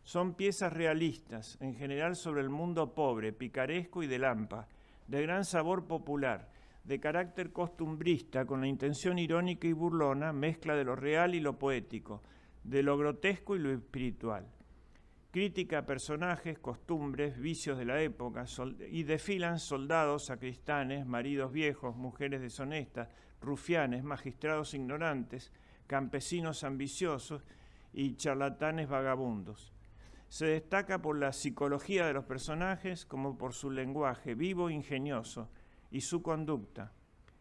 Son piezas realistas, en general sobre el mundo pobre, picaresco y de lampa, de gran sabor popular, de carácter costumbrista, con la intención irónica y burlona, mezcla de lo real y lo poético, de lo grotesco y lo espiritual crítica a personajes, costumbres, vicios de la época, y desfilan soldados, sacristanes, maridos viejos, mujeres deshonestas, rufianes, magistrados ignorantes, campesinos ambiciosos y charlatanes vagabundos. Se destaca por la psicología de los personajes como por su lenguaje vivo e ingenioso y su conducta.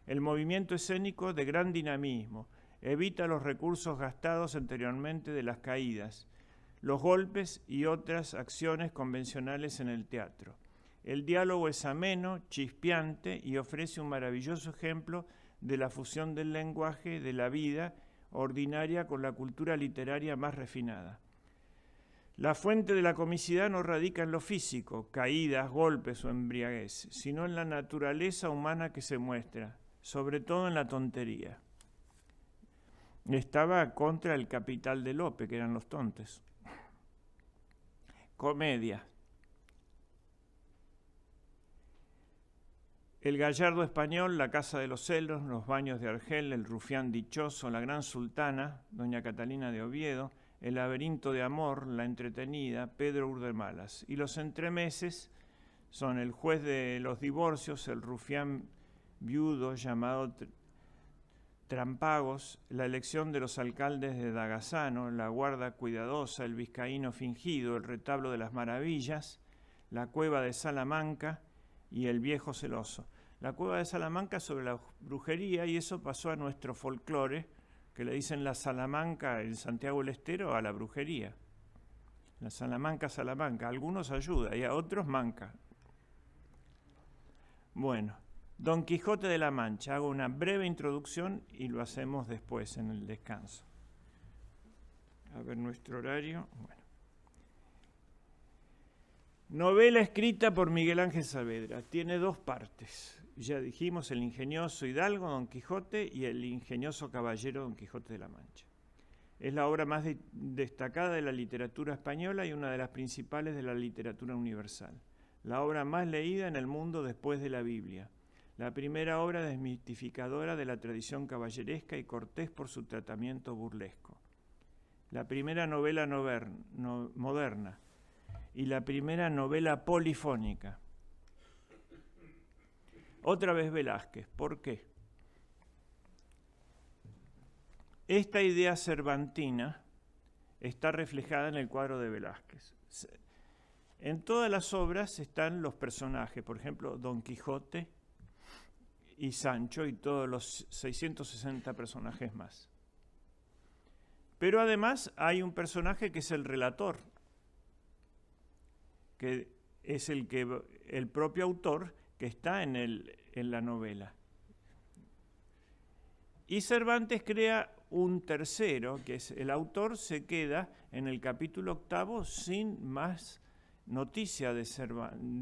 El movimiento escénico de gran dinamismo evita los recursos gastados anteriormente de las caídas los golpes y otras acciones convencionales en el teatro. El diálogo es ameno, chispeante y ofrece un maravilloso ejemplo de la fusión del lenguaje de la vida ordinaria con la cultura literaria más refinada. La fuente de la comicidad no radica en lo físico, caídas, golpes o embriaguez, sino en la naturaleza humana que se muestra, sobre todo en la tontería. Estaba contra el capital de Lope, que eran los tontes. Comedia. El gallardo español, la casa de los celos, los baños de Argel, el rufián dichoso, la gran sultana, doña Catalina de Oviedo, el laberinto de amor, la entretenida, Pedro Urdemalas. Y los entremeses son el juez de los divorcios, el rufián viudo llamado Trampagos, la elección de los alcaldes de Dagasano, la guarda cuidadosa, el vizcaíno fingido, el retablo de las maravillas, la cueva de Salamanca y el viejo celoso. La cueva de Salamanca sobre la brujería y eso pasó a nuestro folclore, que le dicen la Salamanca el Santiago del Estero a la brujería. La Salamanca, Salamanca. algunos ayuda y a otros manca. Bueno. Don Quijote de la Mancha. Hago una breve introducción y lo hacemos después en el descanso. A ver nuestro horario. Novela escrita por Miguel Ángel Saavedra. Tiene dos partes. Ya dijimos el ingenioso Hidalgo Don Quijote y el ingenioso caballero Don Quijote de la Mancha. Es la obra más destacada de la literatura española y una de las principales de la literatura universal. La obra más leída en el mundo después de la Biblia la primera obra desmitificadora de la tradición caballeresca y cortés por su tratamiento burlesco, la primera novela moderna y la primera novela polifónica. Otra vez Velázquez, ¿por qué? Esta idea cervantina está reflejada en el cuadro de Velázquez. En todas las obras están los personajes, por ejemplo, Don Quijote, y Sancho y todos los 660 personajes más. Pero además hay un personaje que es el relator, que es el que el propio autor que está en, en la novela. Y Cervantes crea un tercero, que es el autor, se queda en el capítulo octavo sin más noticia de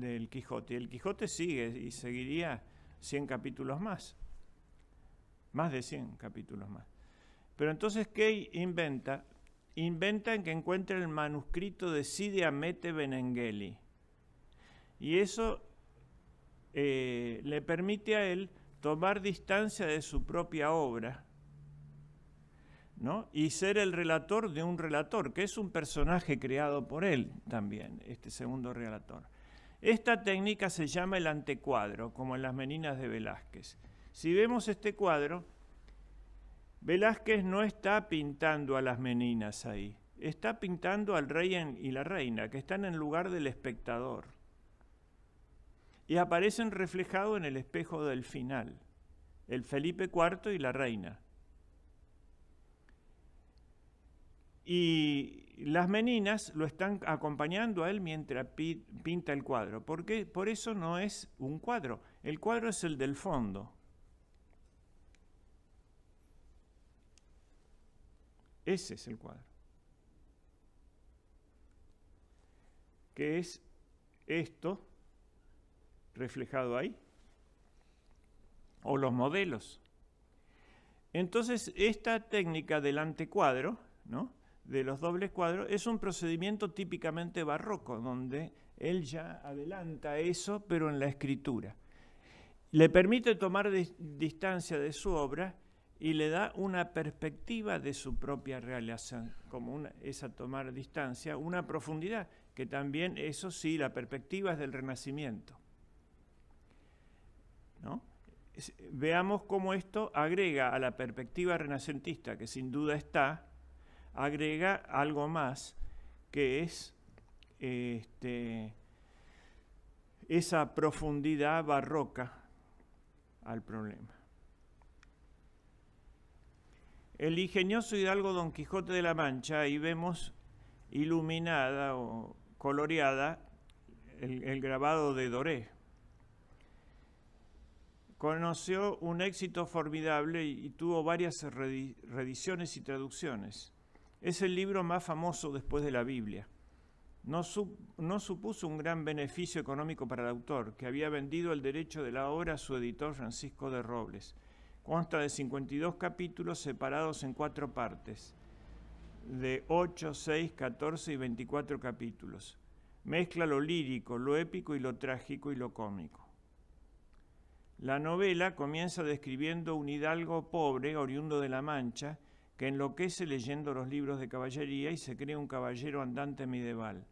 del Quijote. El Quijote sigue y seguiría 100 capítulos más, más de 100 capítulos más. Pero entonces, ¿qué inventa? inventa en que encuentre el manuscrito de Sidia Mete Benengeli. Y eso eh, le permite a él tomar distancia de su propia obra ¿no? y ser el relator de un relator, que es un personaje creado por él también, este segundo relator. Esta técnica se llama el antecuadro, como en las meninas de Velázquez. Si vemos este cuadro, Velázquez no está pintando a las meninas ahí, está pintando al rey y la reina, que están en lugar del espectador. Y aparecen reflejados en el espejo del final, el Felipe IV y la reina. Y las meninas lo están acompañando a él mientras pinta el cuadro. Porque por eso no es un cuadro. El cuadro es el del fondo. Ese es el cuadro. Que es esto reflejado ahí. O los modelos. Entonces, esta técnica del antecuadro, ¿no? de los dobles cuadros, es un procedimiento típicamente barroco, donde él ya adelanta eso, pero en la escritura. Le permite tomar distancia de su obra y le da una perspectiva de su propia realización, como una, esa tomar distancia, una profundidad, que también eso sí, la perspectiva es del Renacimiento. Veamos cómo esto agrega a la perspectiva renacentista, que sin duda está, agrega algo más, que es este, esa profundidad barroca al problema. El ingenioso hidalgo Don Quijote de la Mancha, ahí vemos iluminada o coloreada el, grabado de Doré. Conoció un éxito formidable y, tuvo varias rediciones y traducciones. Es el libro más famoso después de la Biblia. No, supuso un gran beneficio económico para el autor, que había vendido el derecho de la obra a su editor Francisco de Robles. Consta de 52 capítulos separados en cuatro partes, de 8, 6, 14 y 24 capítulos. Mezcla lo lírico, lo épico y lo trágico y lo cómico. La novela comienza describiendo un hidalgo pobre, oriundo de La Mancha, que enloquece leyendo los libros de caballería y se crea un caballero andante medieval.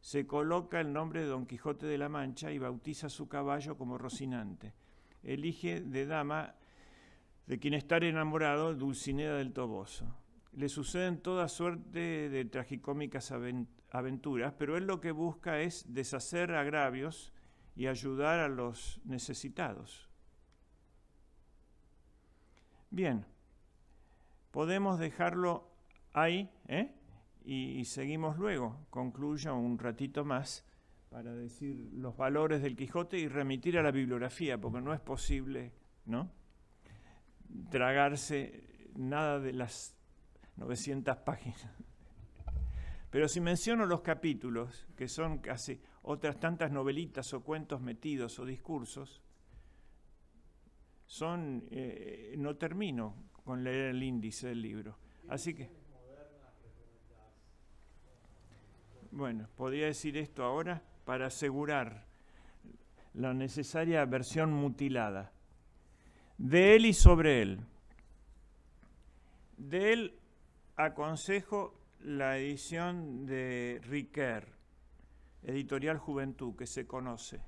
Se coloca el nombre de Don Quijote de la Mancha y bautiza su caballo como Rocinante. Elige de dama de quien estar enamorado Dulcinea del Toboso. Le suceden toda suerte de tragicómicas aventuras, pero él lo que busca es deshacer agravios y ayudar a los necesitados. Bien podemos dejarlo ahí ¿eh? y, seguimos luego. Concluyo un ratito más para decir los valores del Quijote y remitir a la bibliografía, porque no es posible ¿no? tragarse nada de las 900 páginas. Pero si menciono los capítulos, que son casi otras tantas novelitas o cuentos metidos o discursos, son, eh, no termino con leer el índice del libro. Así que... Bueno, podría decir esto ahora para asegurar la necesaria versión mutilada. De él y sobre él. De él aconsejo la edición de Riquer, editorial Juventud, que se conoce.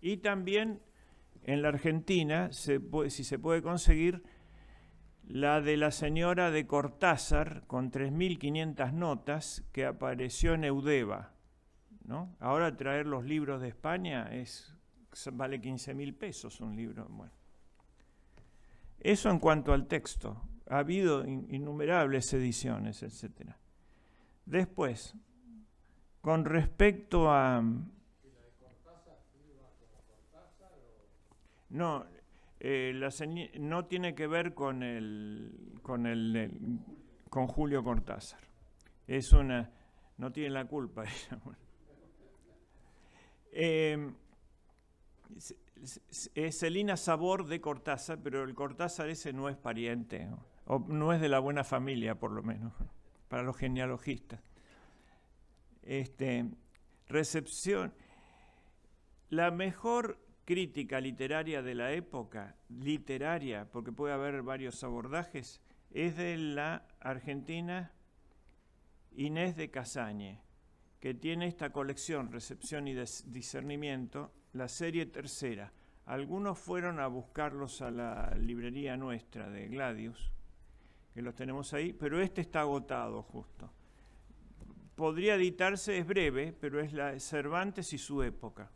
Y también en la Argentina, si se puede conseguir, la de la señora de Cortázar con 3.500 notas que apareció en Eudeva. Ahora traer los libros de España es, vale 15.000 pesos un libro. Bueno. Eso en cuanto al texto. Ha habido innumerables ediciones, etc. Después, con respecto a... No, eh, no tiene que ver con, con Julio Cortázar. Es una, no tiene la culpa. Eh, es Celina Sabor de Cortázar, pero el Cortázar ese no es pariente, o no es de la buena familia, por lo menos, para los genealogistas. Este, recepción. La mejor crítica literaria de la época, literaria, porque puede haber varios abordajes, es de la argentina Inés de Casañe, que tiene esta colección, Recepción y Discernimiento, la serie tercera. Algunos fueron a buscarlos a la librería nuestra de Gladius, que los tenemos ahí, pero este está agotado justo. Podría editarse, es breve, pero es la Cervantes y su época.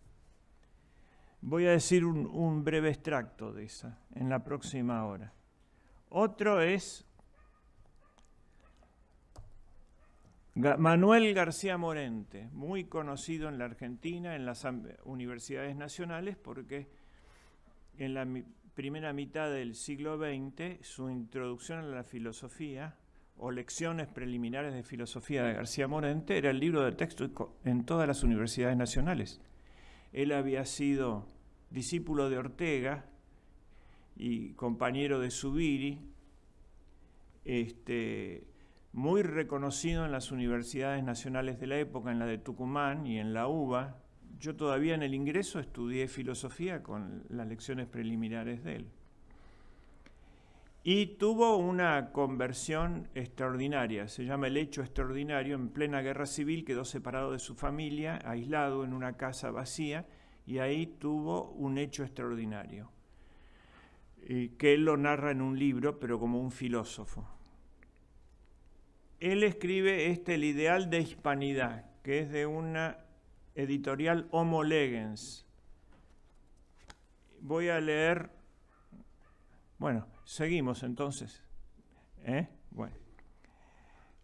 Voy a decir un, breve extracto de esa en la próxima hora. Otro es Manuel García Morente, muy conocido en la Argentina, en las universidades nacionales, porque en la primera mitad del siglo XX su introducción a la filosofía o lecciones preliminares de filosofía de García Morente era el libro de texto en todas las universidades nacionales. Él había sido discípulo de Ortega y compañero de Subiri, este, muy reconocido en las universidades nacionales de la época, en la de Tucumán y en la UBA. Yo todavía en el ingreso estudié filosofía con las lecciones preliminares de él. Y tuvo una conversión extraordinaria, se llama el hecho extraordinario, en plena guerra civil quedó separado de su familia, aislado en una casa vacía, y ahí tuvo un hecho extraordinario, eh, que él lo narra en un libro, pero como un filósofo. Él escribe este El Ideal de Hispanidad, que es de una editorial Homo Legens. Voy a leer... Bueno, seguimos entonces. ¿eh? Bueno.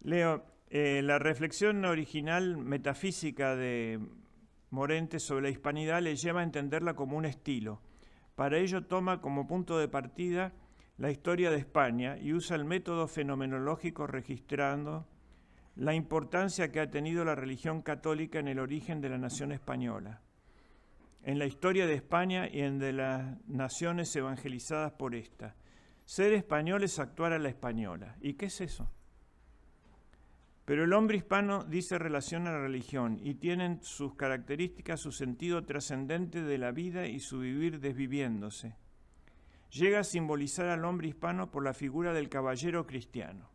Leo, eh, la reflexión original metafísica de Morente sobre la hispanidad le lleva a entenderla como un estilo. Para ello toma como punto de partida la historia de España y usa el método fenomenológico registrando la importancia que ha tenido la religión católica en el origen de la nación española, en la historia de España y en de las naciones evangelizadas por esta. Ser español es actuar a la española. ¿Y qué es eso? Pero el hombre hispano dice relación a la religión y tienen sus características su sentido trascendente de la vida y su vivir desviviéndose. Llega a simbolizar al hombre hispano por la figura del caballero cristiano.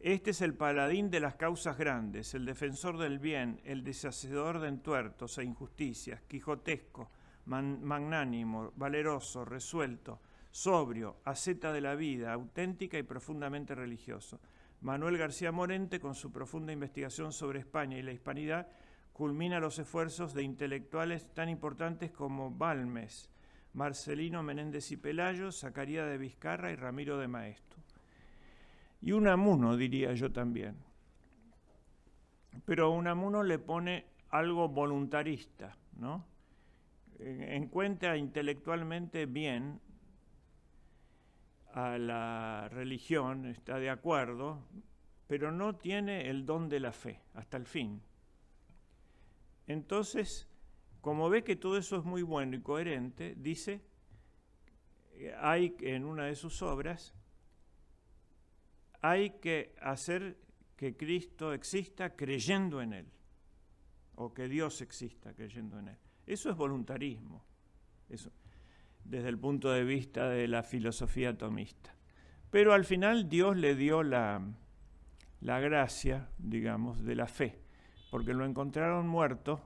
Este es el paladín de las causas grandes, el defensor del bien, el deshacedor de entuertos e injusticias, quijotesco, magnánimo, valeroso, resuelto, sobrio, aceta de la vida, auténtica y profundamente religioso. Manuel García Morente, con su profunda investigación sobre España y la hispanidad, culmina los esfuerzos de intelectuales tan importantes como Balmes, Marcelino Menéndez y Pelayo, Zacarías de Vizcarra y Ramiro de Maestro. Y Unamuno, diría yo también. Pero Unamuno le pone algo voluntarista, ¿no? encuentra intelectualmente bien a la religión, está de acuerdo, pero no tiene el don de la fe hasta el fin. Entonces, como ve que todo eso es muy bueno y coherente, dice, hay en una de sus obras, hay que hacer que Cristo exista creyendo en Él, o que Dios exista creyendo en Él. Eso es voluntarismo. Eso desde el punto de vista de la filosofía tomista. Pero al final Dios le dio la, la gracia, digamos, de la fe, porque lo encontraron muerto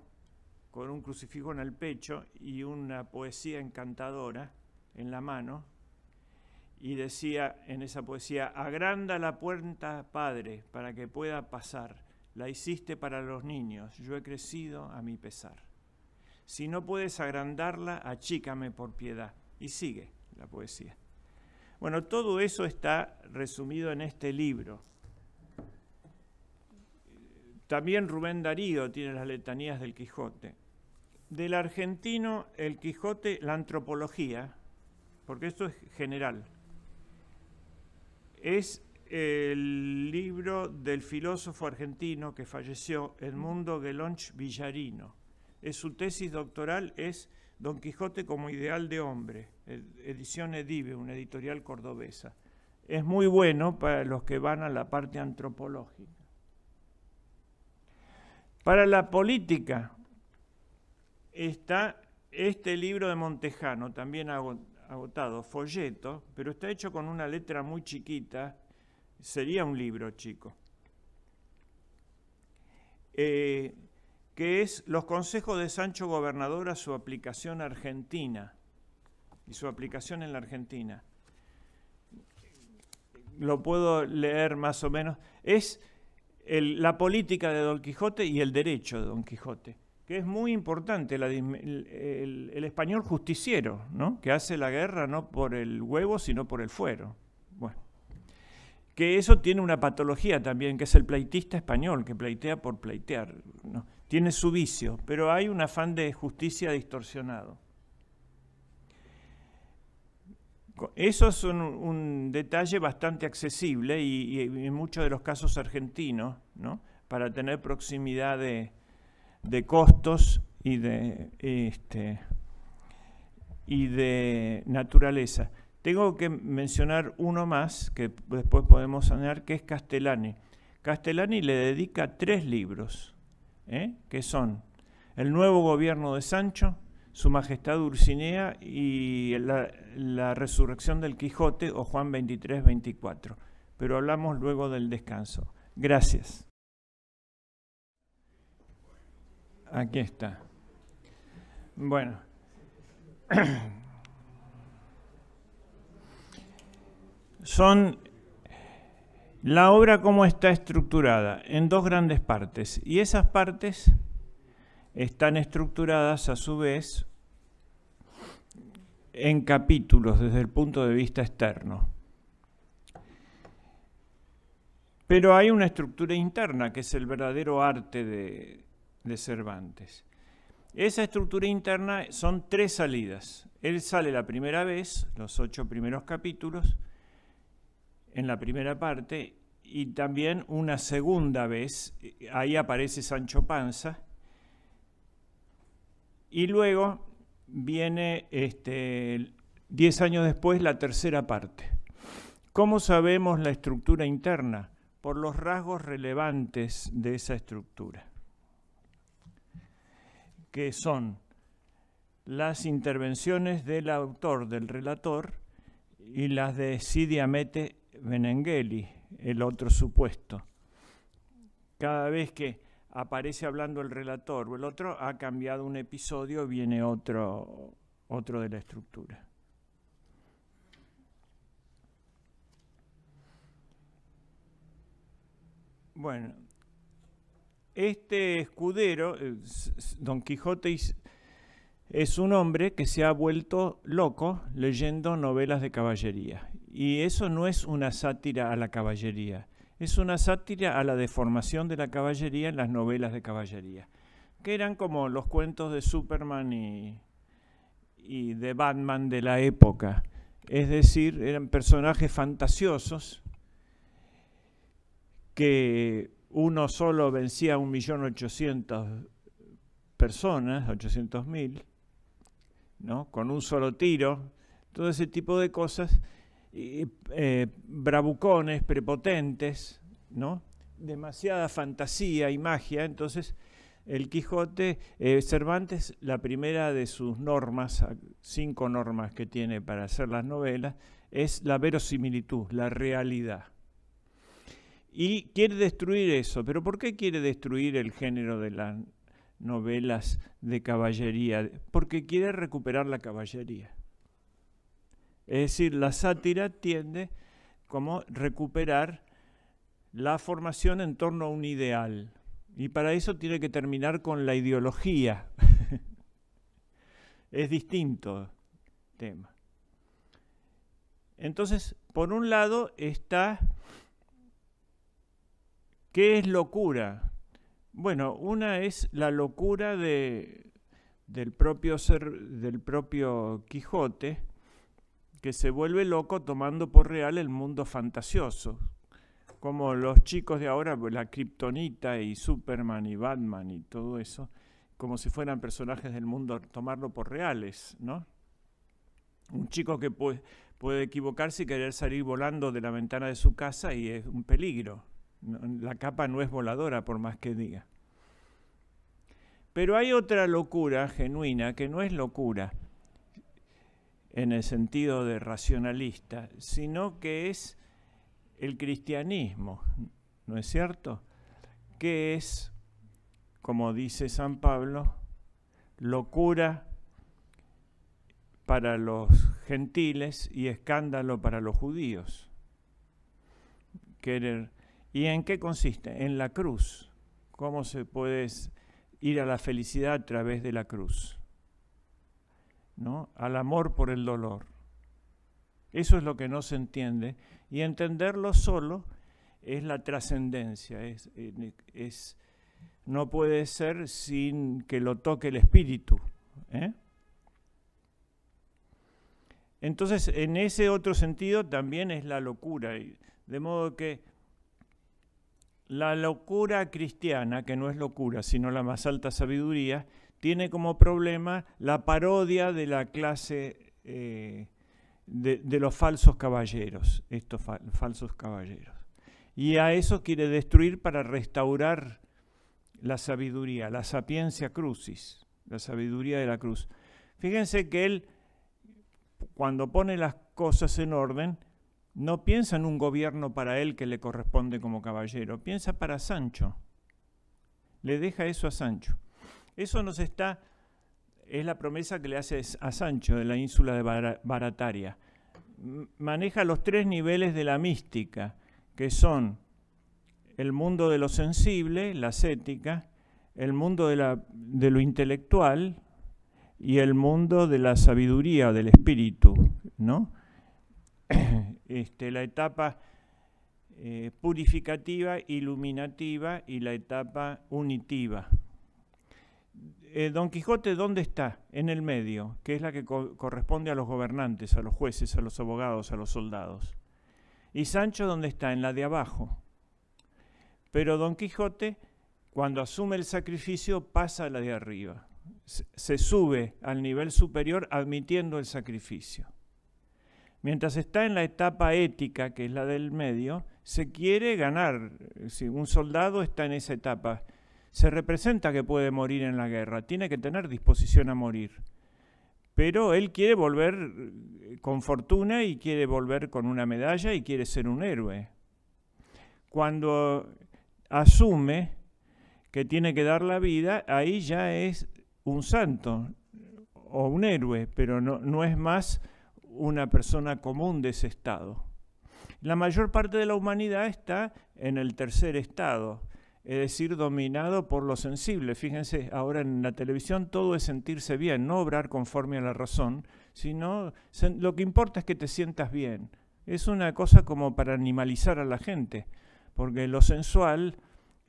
con un crucifijo en el pecho y una poesía encantadora en la mano, y decía en esa poesía, agranda la puerta, Padre, para que pueda pasar. La hiciste para los niños, yo he crecido a mi pesar. Si no puedes agrandarla, achícame por piedad. Y sigue la poesía. Bueno, todo eso está resumido en este libro. También Rubén Darío tiene las letanías del Quijote. Del argentino, el Quijote, la antropología, porque esto es general, es el libro del filósofo argentino que falleció, Edmundo Gelonch Villarino eh, su tesis doctoral es Don Quijote como ideal de hombre, edición Edive, una editorial cordobesa. Es muy bueno para los que van a la parte antropológica. Para la política está este libro de Montejano, también agotado, folleto, pero está hecho con una letra muy chiquita, sería un libro chico. Eh, que es los consejos de Sancho Gobernador a su aplicación argentina y su aplicación en la Argentina. Lo puedo leer más o menos. Es la política de Don Quijote y el derecho de Don Quijote, que es muy importante, el, español justiciero, ¿no? que hace la guerra no por el huevo, sino por el fuero. Bueno, que eso tiene una patología también, que es el pleitista español, que pleitea por pleitear. ¿no? tiene su vicio, pero hay un afán de justicia distorsionado. Eso es un, detalle bastante accesible y, en muchos de los casos argentinos, ¿no? para tener proximidad de, costos y de, este, y de naturaleza. Tengo que mencionar uno más que después podemos sanear, que es Castellani. Castellani le dedica tres libros ¿eh? que son el nuevo gobierno de Sancho, su Majestad Urcinea y la, la, resurrección del Quijote o Juan 23-24. Pero hablamos luego del descanso. Gracias. Aquí está. Bueno. Son la obra como está estructurada en dos grandes partes y esas partes están estructuradas a su vez en capítulos desde el punto de vista externo. Pero hay una estructura interna que es el verdadero arte de, de Cervantes. Esa estructura interna son tres salidas. Él sale la primera vez, los ocho primeros capítulos, en la primera parte, y también una segunda vez, eh, ahí aparece Sancho Panza, y luego viene este, años después la tercera parte. ¿Cómo sabemos la estructura interna? Por los rasgos relevantes de esa estructura, que son las intervenciones del autor, del relator, y las de Sidiamete Benengeli, el otro supuesto. Cada vez que aparece hablando el relator o el otro, ha cambiado un episodio, viene otro, otro de la estructura. Bueno, este escudero, eh, Don Quijote, es un hombre que se ha vuelto loco leyendo novelas de caballería y eso no es una sátira a la caballería, es una sátira a la deformación de la caballería en las novelas de caballería, que eran como los cuentos de Superman y, de Batman de la época. Es decir, eran personajes fantasiosos que uno solo vencía a ochocientos personas, 800.000, ¿no? con un solo tiro, todo ese tipo de cosas eh, bravucones, prepotentes, ¿no? demasiada fantasía y magia. Entonces, el Quijote, eh, Cervantes, la primera de sus normas, cinco normas que tiene para hacer las novelas, es la verosimilitud, la realidad. Y quiere destruir eso, pero ¿por qué quiere destruir el género de las novelas de caballería? Porque quiere recuperar la caballería. Es decir, la sátira tiende como recuperar la formación en torno a un ideal. Y para eso tiene que terminar con la ideología. es distinto tema. Entonces, por un lado está, ¿qué es locura? Bueno, una es la locura del, propio ser, del propio Quijote, que se vuelve loco tomando por real el mundo fantasioso. Como los chicos de ahora, la Kryptonita y Superman y Batman y todo eso, como si fueran personajes del mundo, tomarlo por reales, ¿no? Un chico que puede, puede equivocarse y querer salir volando de la ventana de su casa y es un peligro. La capa no es voladora, por más que diga. Pero hay otra locura genuina que no es locura, en el sentido de racionalista, sino que es el cristianismo, ¿no es cierto? Que es, como dice San Pablo, locura para los gentiles y escándalo para los judíos. Querer. ¿Y en qué consiste? En la cruz. ¿Cómo se puede ir a la felicidad a través de la cruz? al amor por el dolor. Eso es lo que no se entiende y entenderlo solo es la trascendencia, es, no puede ser sin que lo toque el espíritu. ¿eh? Entonces, en ese otro sentido también es la locura, de modo que la locura cristiana, que no es locura, sino la más alta sabiduría, tiene como problema la parodia de la clase eh, de, los falsos caballeros, estos falsos caballeros. Y a eso quiere destruir para restaurar la sabiduría, la sapiencia crucis, la sabiduría de la cruz. Fíjense que él, cuando pone las cosas en orden, no piensa en un gobierno para él que le corresponde como caballero, piensa para Sancho. Le deja eso a Sancho. Eso nos está, es la promesa que le hace a Sancho de la ínsula de Barataria. Maneja los tres niveles de la mística, que son el mundo de lo sensible, la ascética, el mundo de, lo intelectual y el mundo de la sabiduría, del espíritu, ¿no? Este, la etapa eh, purificativa, iluminativa y la etapa unitiva. Eh, Don Quijote, ¿dónde está? En el medio, que es la que corresponde a los gobernantes, a los jueces, a los abogados, a los soldados. ¿Y Sancho dónde está? En la de abajo. Pero Don Quijote, cuando asume el sacrificio, pasa a la de arriba. Se, se sube al nivel superior admitiendo el sacrificio. Mientras está en la etapa ética, que es la del medio, se quiere ganar. Si un soldado está en esa etapa, se representa que puede morir en la guerra, tiene que tener disposición a morir. Pero él quiere volver eh, con fortuna y quiere volver con una medalla y quiere ser un héroe. Cuando asume que tiene que dar la vida, ahí ya es un santo o un héroe, pero no, no es más una persona común de ese estado. La mayor parte de la humanidad está en el tercer estado, es decir, dominado por lo sensible. Fíjense, ahora en la televisión todo es sentirse bien, no obrar conforme a la razón, sino lo que importa es que te sientas bien. Es una cosa como para animalizar a la gente, porque lo sensual,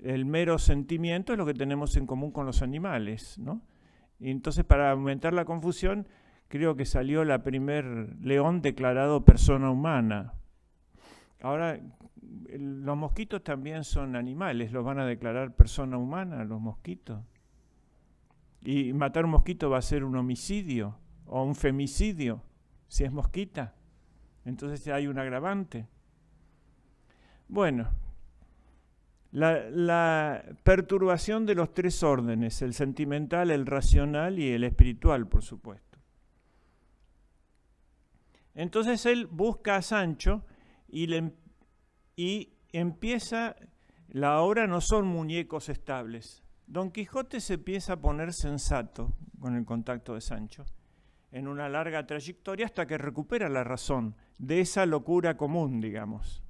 el mero sentimiento es lo que tenemos en común con los animales, ¿no? Y entonces para aumentar la confusión, creo que salió la primer león declarado persona humana. Ahora los mosquitos también son animales, los van a declarar persona humana, los mosquitos. Y matar un mosquito va a ser un homicidio o un femicidio, si es mosquita. Entonces hay un agravante. Bueno, la, la, perturbación de los tres órdenes, el sentimental, el racional y el espiritual, por supuesto. Entonces él busca a Sancho y le, y empieza, la obra no son muñecos estables. Don Quijote se empieza a poner sensato con el contacto de Sancho, en una larga trayectoria hasta que recupera la razón de esa locura común, digamos.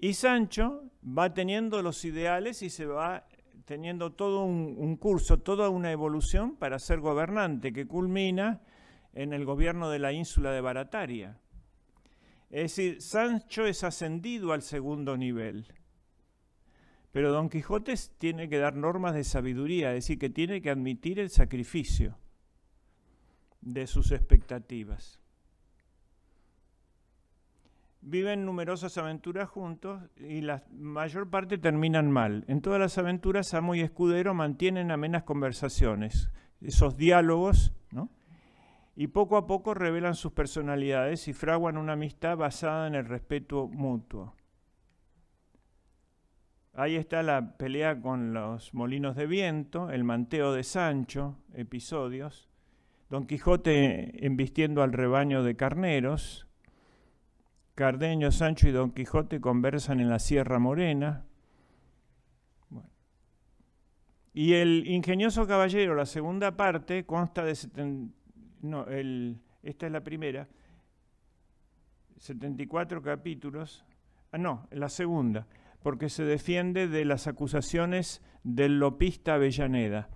Y Sancho va teniendo los ideales y se va teniendo todo un, un, curso, toda una evolución para ser gobernante que culmina en el gobierno de la ínsula de Barataria, es decir, Sancho es ascendido al segundo nivel. Pero Don Quijote tiene que dar normas de sabiduría, es decir, que tiene que admitir el sacrificio de sus expectativas. Viven numerosas aventuras juntos y la mayor parte terminan mal. En todas las aventuras, Amo y Escudero mantienen amenas conversaciones, esos diálogos, ¿no? y poco a poco revelan sus personalidades y fraguan una amistad basada en el respeto mutuo. Ahí está la pelea con los molinos de viento, el manteo de Sancho, episodios, Don Quijote embistiendo al rebaño de carneros, Cardenio, Sancho y Don Quijote conversan en la Sierra Morena, y el ingenioso caballero, la segunda parte, consta de no, esta es la primera, 74 capítulos, ah, no, la segunda, porque se defiende de las acusaciones del lopista Avellaneda.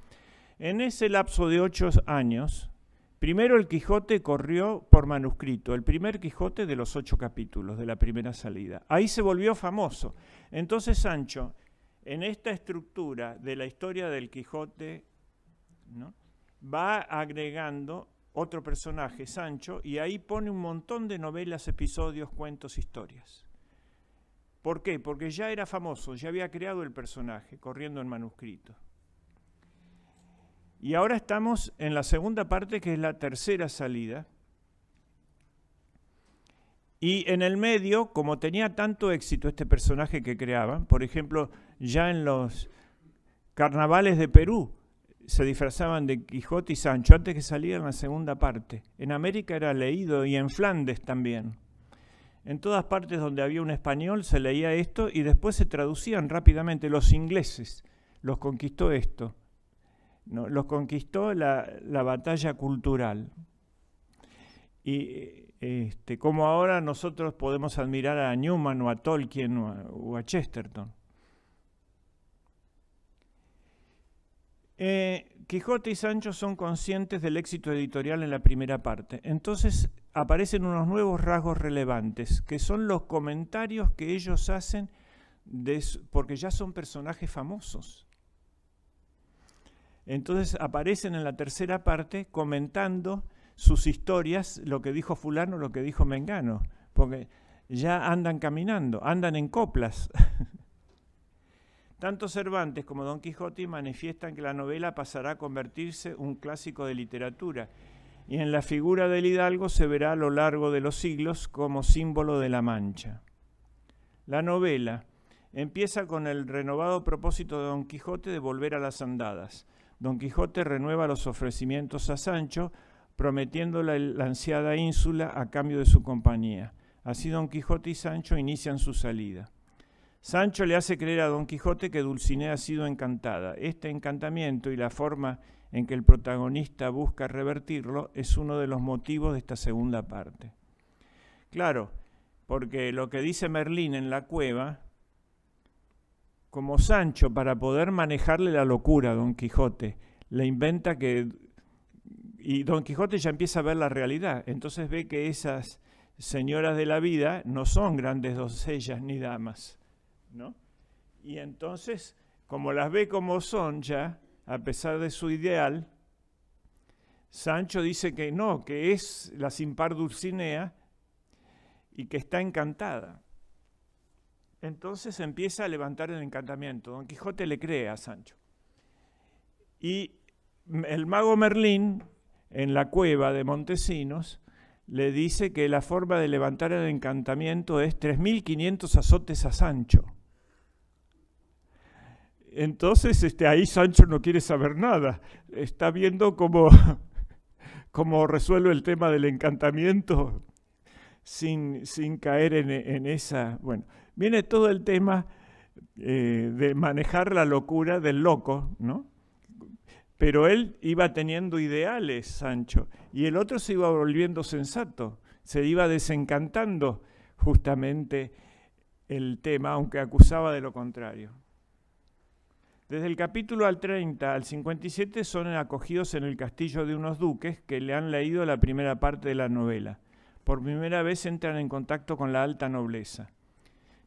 En ese lapso de ocho años, primero el Quijote corrió por manuscrito, el primer Quijote de los ocho capítulos de la primera salida. Ahí se volvió famoso. Entonces Sancho, en esta estructura de la historia del Quijote, ¿no? va agregando otro personaje, Sancho, y ahí pone un montón de novelas, episodios, cuentos, historias. ¿Por qué? Porque ya era famoso, ya había creado el personaje, corriendo en manuscrito. Y ahora estamos en la segunda parte, que es la tercera salida. Y en el medio, como tenía tanto éxito este personaje que creaban, por ejemplo, ya en los carnavales de Perú, se disfrazaban de Quijote y Sancho antes que saliera la segunda parte. En América era leído y en Flandes también. En todas partes donde había un español se leía esto y después se traducían rápidamente. Los ingleses los conquistó esto. No, los conquistó la, batalla cultural. Y este, como ahora nosotros podemos admirar a Newman o a Tolkien o a Chesterton. Eh, Quijote y Sancho son conscientes del éxito editorial en la primera parte. Entonces aparecen unos nuevos rasgos relevantes, que son los comentarios que ellos hacen, porque ya son personajes famosos. Entonces aparecen en la tercera parte comentando sus historias, lo que dijo fulano, lo que dijo Mengano, porque ya andan caminando, andan en coplas. Tanto Cervantes como Don Quijote manifiestan que la novela pasará a convertirse un clásico de literatura y en la figura del hidalgo se verá a lo largo de los siglos como símbolo de la mancha. La novela empieza con el renovado propósito de Don Quijote de volver a las andadas. Don Quijote renueva los ofrecimientos a Sancho, prometiéndole la ansiada ínsula a cambio de su compañía. Así Don Quijote y Sancho inician su salida. Sancho le hace creer a Don Quijote que Dulcinea ha sido encantada. Este encantamiento y la forma en que el protagonista busca revertirlo es uno de los motivos de esta segunda parte. Claro, porque lo que dice Merlín en la cueva, como Sancho, para poder manejarle la locura a Don Quijote, le inventa que... Y Don Quijote ya empieza a ver la realidad, entonces ve que esas señoras de la vida no son grandes doncellas ni damas y entonces, como las ve como son ya, a pesar de su ideal, Sancho dice que no, que es la sin par Dulcinea y que está encantada. Entonces empieza a levantar el encantamiento. Don Quijote le cree a Sancho. Y el mago Merlín, en la cueva de Montesinos, le dice que la forma de levantar el encantamiento es 3.500 azotes a Sancho. Entonces este, ahí Sancho no quiere saber nada, está viendo cómo, resuelve el tema del encantamiento sin, sin caer en, esa... Bueno, viene todo el tema eh, de manejar la locura del loco, ¿no? Pero él iba teniendo ideales, Sancho, y el otro se iba volviendo sensato, se iba desencantando justamente el tema, aunque acusaba de lo contrario. Desde el capítulo al 30 al 57 son acogidos en el castillo de unos duques que le han leído la primera parte de la novela. Por primera vez entran en contacto con la alta nobleza.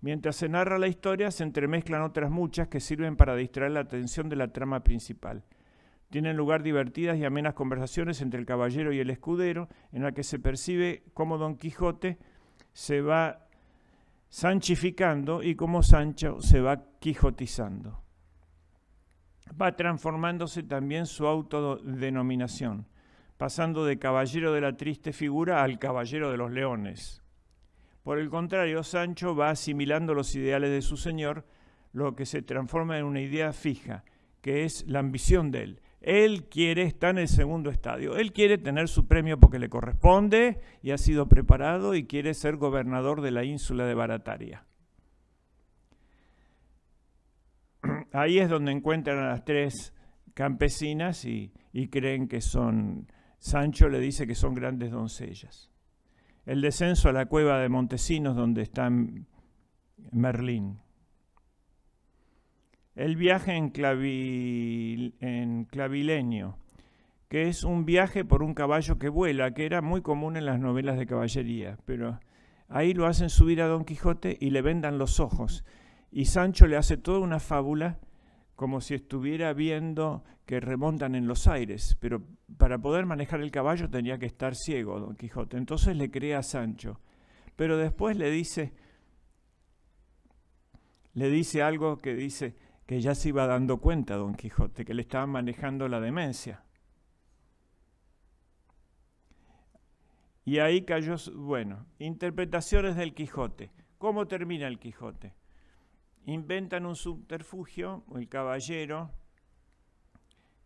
Mientras se narra la historia, se entremezclan otras muchas que sirven para distraer la atención de la trama principal. Tienen lugar divertidas y amenas conversaciones entre el caballero y el escudero, en la que se percibe cómo Don Quijote se va sanchificando y cómo Sancho se va quijotizando va transformándose también su autodenominación, pasando de caballero de la triste figura al caballero de los leones. Por el contrario, Sancho va asimilando los ideales de su señor, lo que se transforma en una idea fija, que es la ambición de él. Él quiere estar en el segundo estadio, él quiere tener su premio porque le corresponde y ha sido preparado y quiere ser gobernador de la ínsula de Barataria. ahí es donde encuentran a las tres campesinas y, creen que son, Sancho le dice que son grandes doncellas. El descenso a la cueva de Montesinos donde está Merlín. El viaje en, en clavileño, que es un viaje por un caballo que vuela, que era muy común en las novelas de caballería, pero ahí lo hacen subir a Don Quijote y le vendan los ojos y Sancho le hace toda una fábula como si estuviera viendo que remontan en los aires, pero para poder manejar el caballo tenía que estar ciego Don Quijote. Entonces le cree a Sancho, pero después le dice le dice algo que dice que ya se iba dando cuenta Don Quijote que le estaba manejando la demencia. Y ahí cayó, bueno, interpretaciones del Quijote. ¿Cómo termina el Quijote? inventan un subterfugio, el caballero,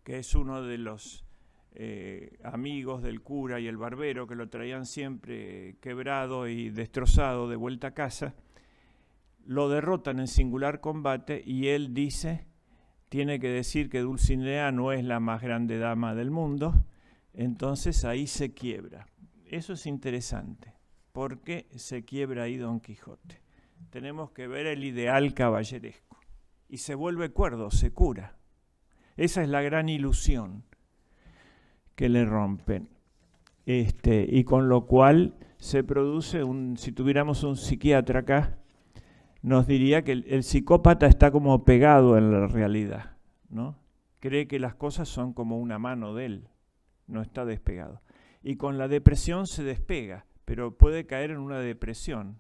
que es uno de los eh, amigos del cura y el barbero, que lo traían siempre quebrado y destrozado de vuelta a casa, lo derrotan en singular combate y él dice, tiene que decir que Dulcinea no es la más grande dama del mundo, entonces ahí se quiebra. Eso es interesante, ¿por qué se quiebra ahí Don Quijote tenemos que ver el ideal caballeresco. Y se vuelve cuerdo, se cura. Esa es la gran ilusión que le rompen. Este, y con lo cual se produce, un, si tuviéramos un psiquiatra acá, nos diría que el, psicópata está como pegado en la realidad, ¿no? Cree que las cosas son como una mano de él, no está despegado. Y con la depresión se despega, pero puede caer en una depresión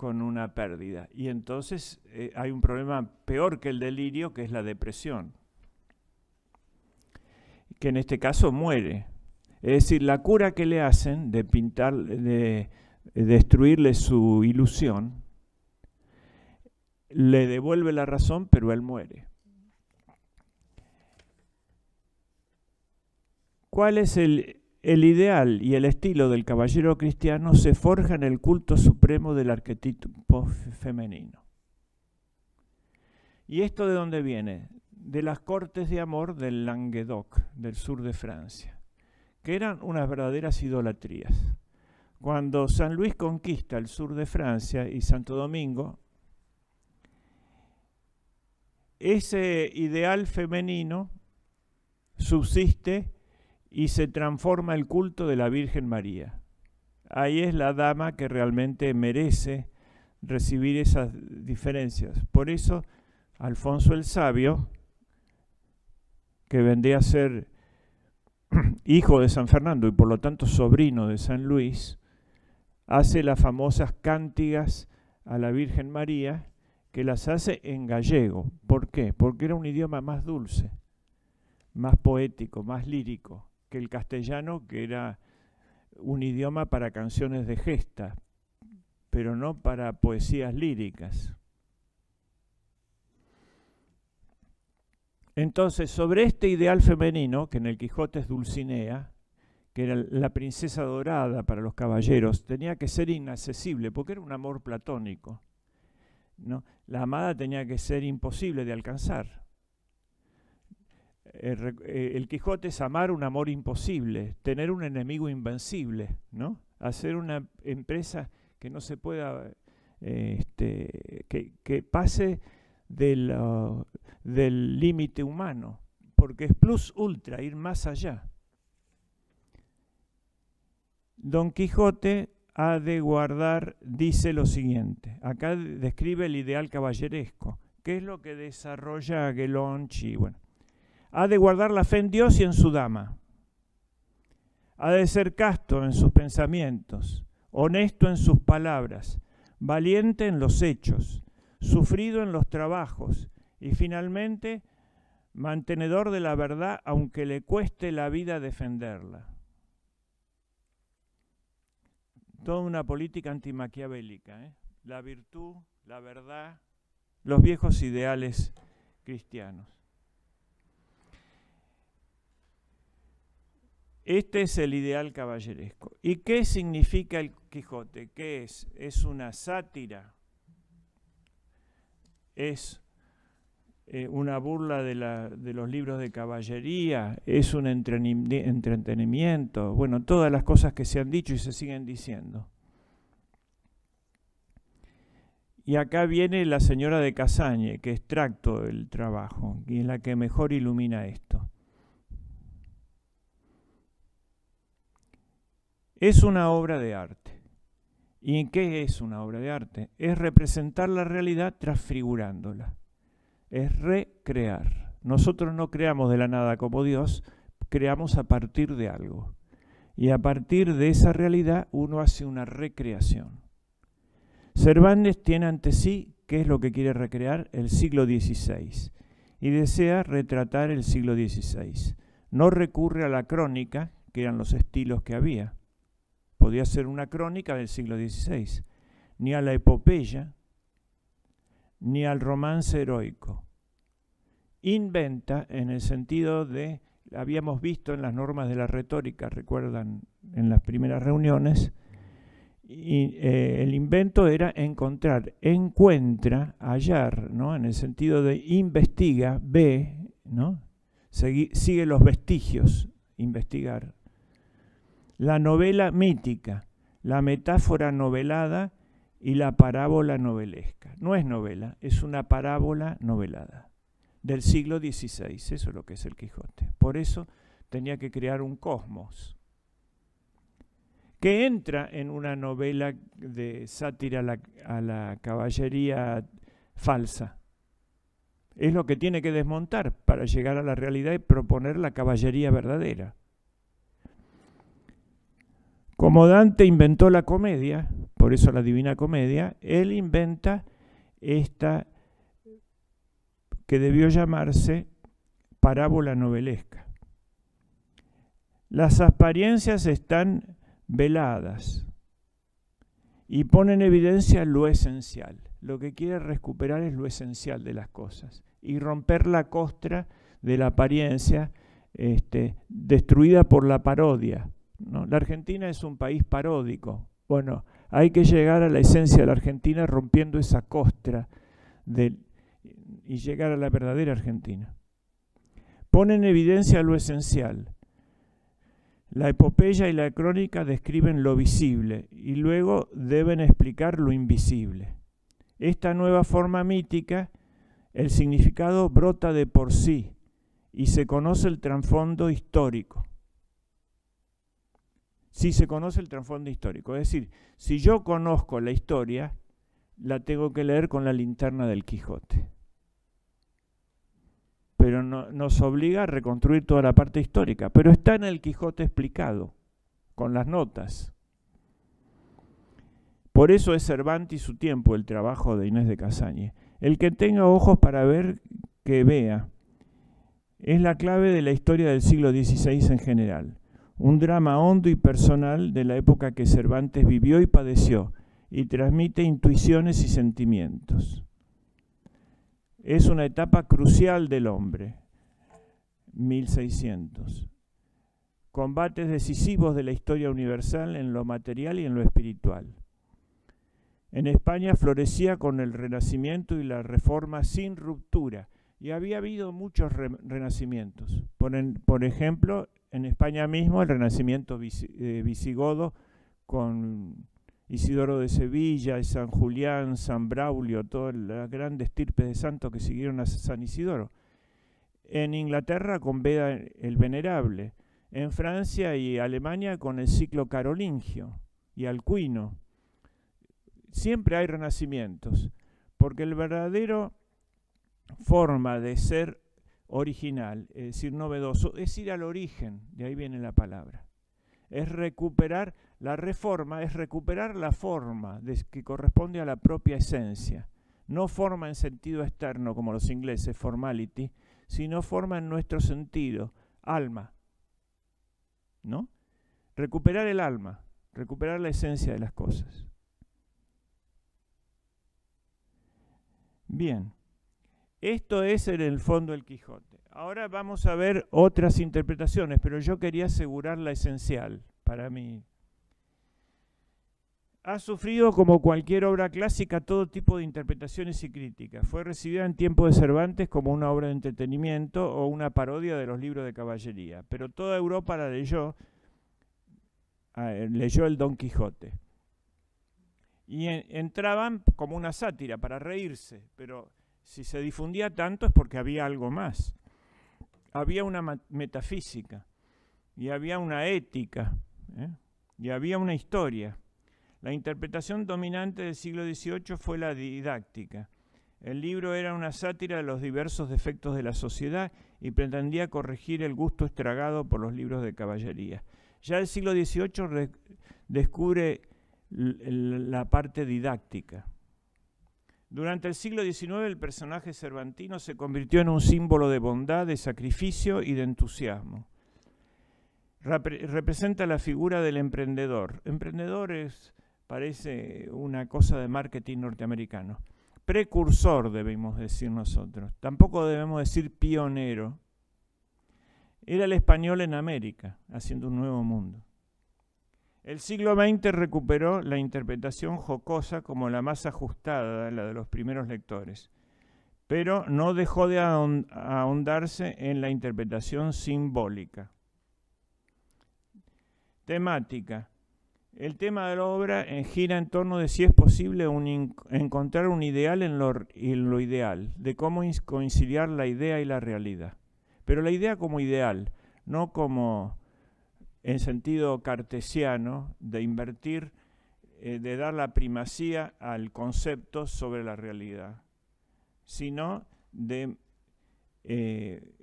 con una pérdida. Y entonces eh, hay un problema peor que el delirio, que es la depresión, que en este caso muere. Es decir, la cura que le hacen de pintar, de destruirle su ilusión, le devuelve la razón, pero él muere. ¿Cuál es el, el ideal y el estilo del caballero cristiano se forja en el culto supremo del arquetipo femenino. ¿Y esto de dónde viene? De las cortes de amor del Languedoc, del sur de Francia, que eran unas verdaderas idolatrías. Cuando San Luis conquista el sur de Francia y Santo Domingo, ese ideal femenino subsiste y se transforma el culto de la Virgen María. Ahí es la dama que realmente merece recibir esas diferencias. Por eso Alfonso el Sabio, que vendría a ser hijo de San Fernando y por lo tanto sobrino de San Luis, hace las famosas cántigas a la Virgen María, que las hace en gallego. ¿Por qué? Porque era un idioma más dulce, más poético, más lírico que el castellano, que era un idioma para canciones de gesta, pero no para poesías líricas. Entonces, sobre este ideal femenino, que en el Quijote es Dulcinea, que era la princesa dorada para los caballeros, tenía que ser inaccesible, porque era un amor platónico. ¿no? La amada tenía que ser imposible de alcanzar. Eh, eh, el, Quijote es amar un amor imposible, tener un enemigo invencible, ¿no? Hacer una empresa que no se pueda, eh, este, que, pase del límite humano, porque es plus ultra, ir más allá. Don Quijote ha de guardar, dice lo siguiente, acá describe el ideal caballeresco, ¿qué es lo que desarrolla Gelonchi, bueno, ha de guardar la fe en Dios y en su dama. Ha de ser casto en sus pensamientos, honesto en sus palabras, valiente en los hechos, sufrido en los trabajos y finalmente mantenedor de la verdad aunque le cueste la vida defenderla. Toda una política antimaquiavélica, ¿eh? la virtud, la verdad, los viejos ideales cristianos. Este es el ideal caballeresco. ¿Y qué significa el Quijote? ¿Qué es? Es una sátira. Es eh, una burla de, los libros de caballería. Es un entretenimiento. Bueno, todas las cosas que se han dicho y se siguen diciendo. Y acá viene la señora de Casañe, que extracto del trabajo y es la que mejor ilumina esto. Es una obra de arte. ¿Y en qué es una obra de arte? Es representar la realidad transfigurándola. Es recrear. Nosotros no creamos de la nada como Dios, creamos a partir de algo. Y a partir de esa realidad uno hace una recreación. Cervantes tiene ante sí, qué es lo que quiere recrear, el siglo XVI. Y desea retratar el siglo XVI. No recurre a la crónica, que eran los estilos que había podía ser una crónica del siglo XVI, ni a la epopeya, ni al romance heroico. Inventa en el sentido de, habíamos visto en las normas de la retórica, recuerdan en las primeras reuniones, eh, el invento era encontrar, encuentra, hallar, ¿no? en el sentido de investiga, ve, ¿no? sigue los vestigios, investigar la novela mítica, la metáfora novelada y la parábola novelesca. No es novela, es una parábola novelada del siglo XVI, eso es lo que es el Quijote. Por eso tenía que crear un cosmos que entra en una novela de sátira a la caballería falsa. Es lo que tiene que desmontar para llegar a la realidad y proponer la caballería verdadera. Como Dante inventó la comedia, por eso la Divina Comedia, él inventa esta que debió llamarse parábola novelesca. Las apariencias están veladas y pone en evidencia lo esencial. Lo que quiere recuperar es lo esencial de las cosas y romper la costra de la apariencia este, destruida por la parodia, la Argentina es un país paródico. Bueno, hay que llegar a la esencia de la Argentina rompiendo esa costra y llegar a la verdadera Argentina. Pone en evidencia lo esencial. La epopeya y la crónica describen lo visible y luego deben explicar lo invisible. Esta nueva forma mítica, el significado brota de por sí y se conoce el trasfondo histórico si se conoce el trasfondo histórico. Es decir, si yo conozco la historia, la tengo que leer con la linterna del Quijote. Pero no, nos obliga a reconstruir toda la parte histórica. Pero está en el Quijote explicado, con las notas. Por eso es Cervantes y su tiempo el trabajo de Inés de Casañe. El que tenga ojos para ver, que vea. Es la clave de la historia del siglo XVI en general un drama hondo y personal de la época que Cervantes vivió y padeció, y transmite intuiciones y sentimientos. Es una etapa crucial del hombre, 1600. Combates decisivos de la historia universal en lo material y en lo espiritual. En España florecía con el Renacimiento y la Reforma sin ruptura, y había habido muchos renacimientos. por ejemplo, en España mismo el renacimiento eh, visigodo con Isidoro de Sevilla, San Julián, San Braulio, todas las grandes estirpe de santos que siguieron a San Isidoro. En Inglaterra con Beda el Venerable. En Francia y Alemania con el ciclo carolingio y alcuino. Siempre hay renacimientos, porque el verdadero forma de ser original, es decir, novedoso, es ir al origen, de ahí viene la palabra. Es recuperar la reforma, es recuperar la forma que corresponde a la propia esencia. No forma en sentido externo, como los ingleses, formality, sino forma en nuestro sentido, alma. ¿No? Recuperar el alma, recuperar la esencia de las cosas. Bien. Esto es en el fondo el Quijote. Ahora vamos a ver otras interpretaciones, pero yo quería asegurar la esencial para mí. Ha sufrido, como cualquier obra clásica, todo tipo de interpretaciones y críticas. Fue recibida en tiempo de Cervantes como una obra de entretenimiento o una parodia de los libros de caballería, pero toda Europa la leyó, ah, eh, leyó el Don Quijote. Y entraban como una sátira para reírse, pero si se difundía tanto es porque había algo más. Había una metafísica y había una ética ¿eh? y había una historia. La interpretación dominante del siglo XVIII fue la didáctica. El libro era una sátira de los diversos defectos de la sociedad y pretendía corregir el gusto estragado por los libros de caballería. Ya el siglo XVIII descubre la parte didáctica. Durante el siglo XIX el personaje cervantino se convirtió en un símbolo de bondad, de sacrificio y de entusiasmo. representa la figura del emprendedor. Emprendedor parece una cosa de marketing norteamericano. Precursor debemos decir nosotros. Tampoco debemos decir pionero. Era el español en América, haciendo un nuevo mundo. El siglo XX recuperó la interpretación jocosa como la más ajustada, la de los primeros lectores, pero no dejó de ahondarse en la interpretación simbólica. Temática. El tema de la obra eh, gira en torno de si es posible encontrar un ideal en lo, en lo ideal, de cómo conciliar la idea y la realidad. Pero la idea como ideal, no como en sentido cartesiano de invertir, eh, de dar la primacía al concepto sobre la realidad, sino de, eh,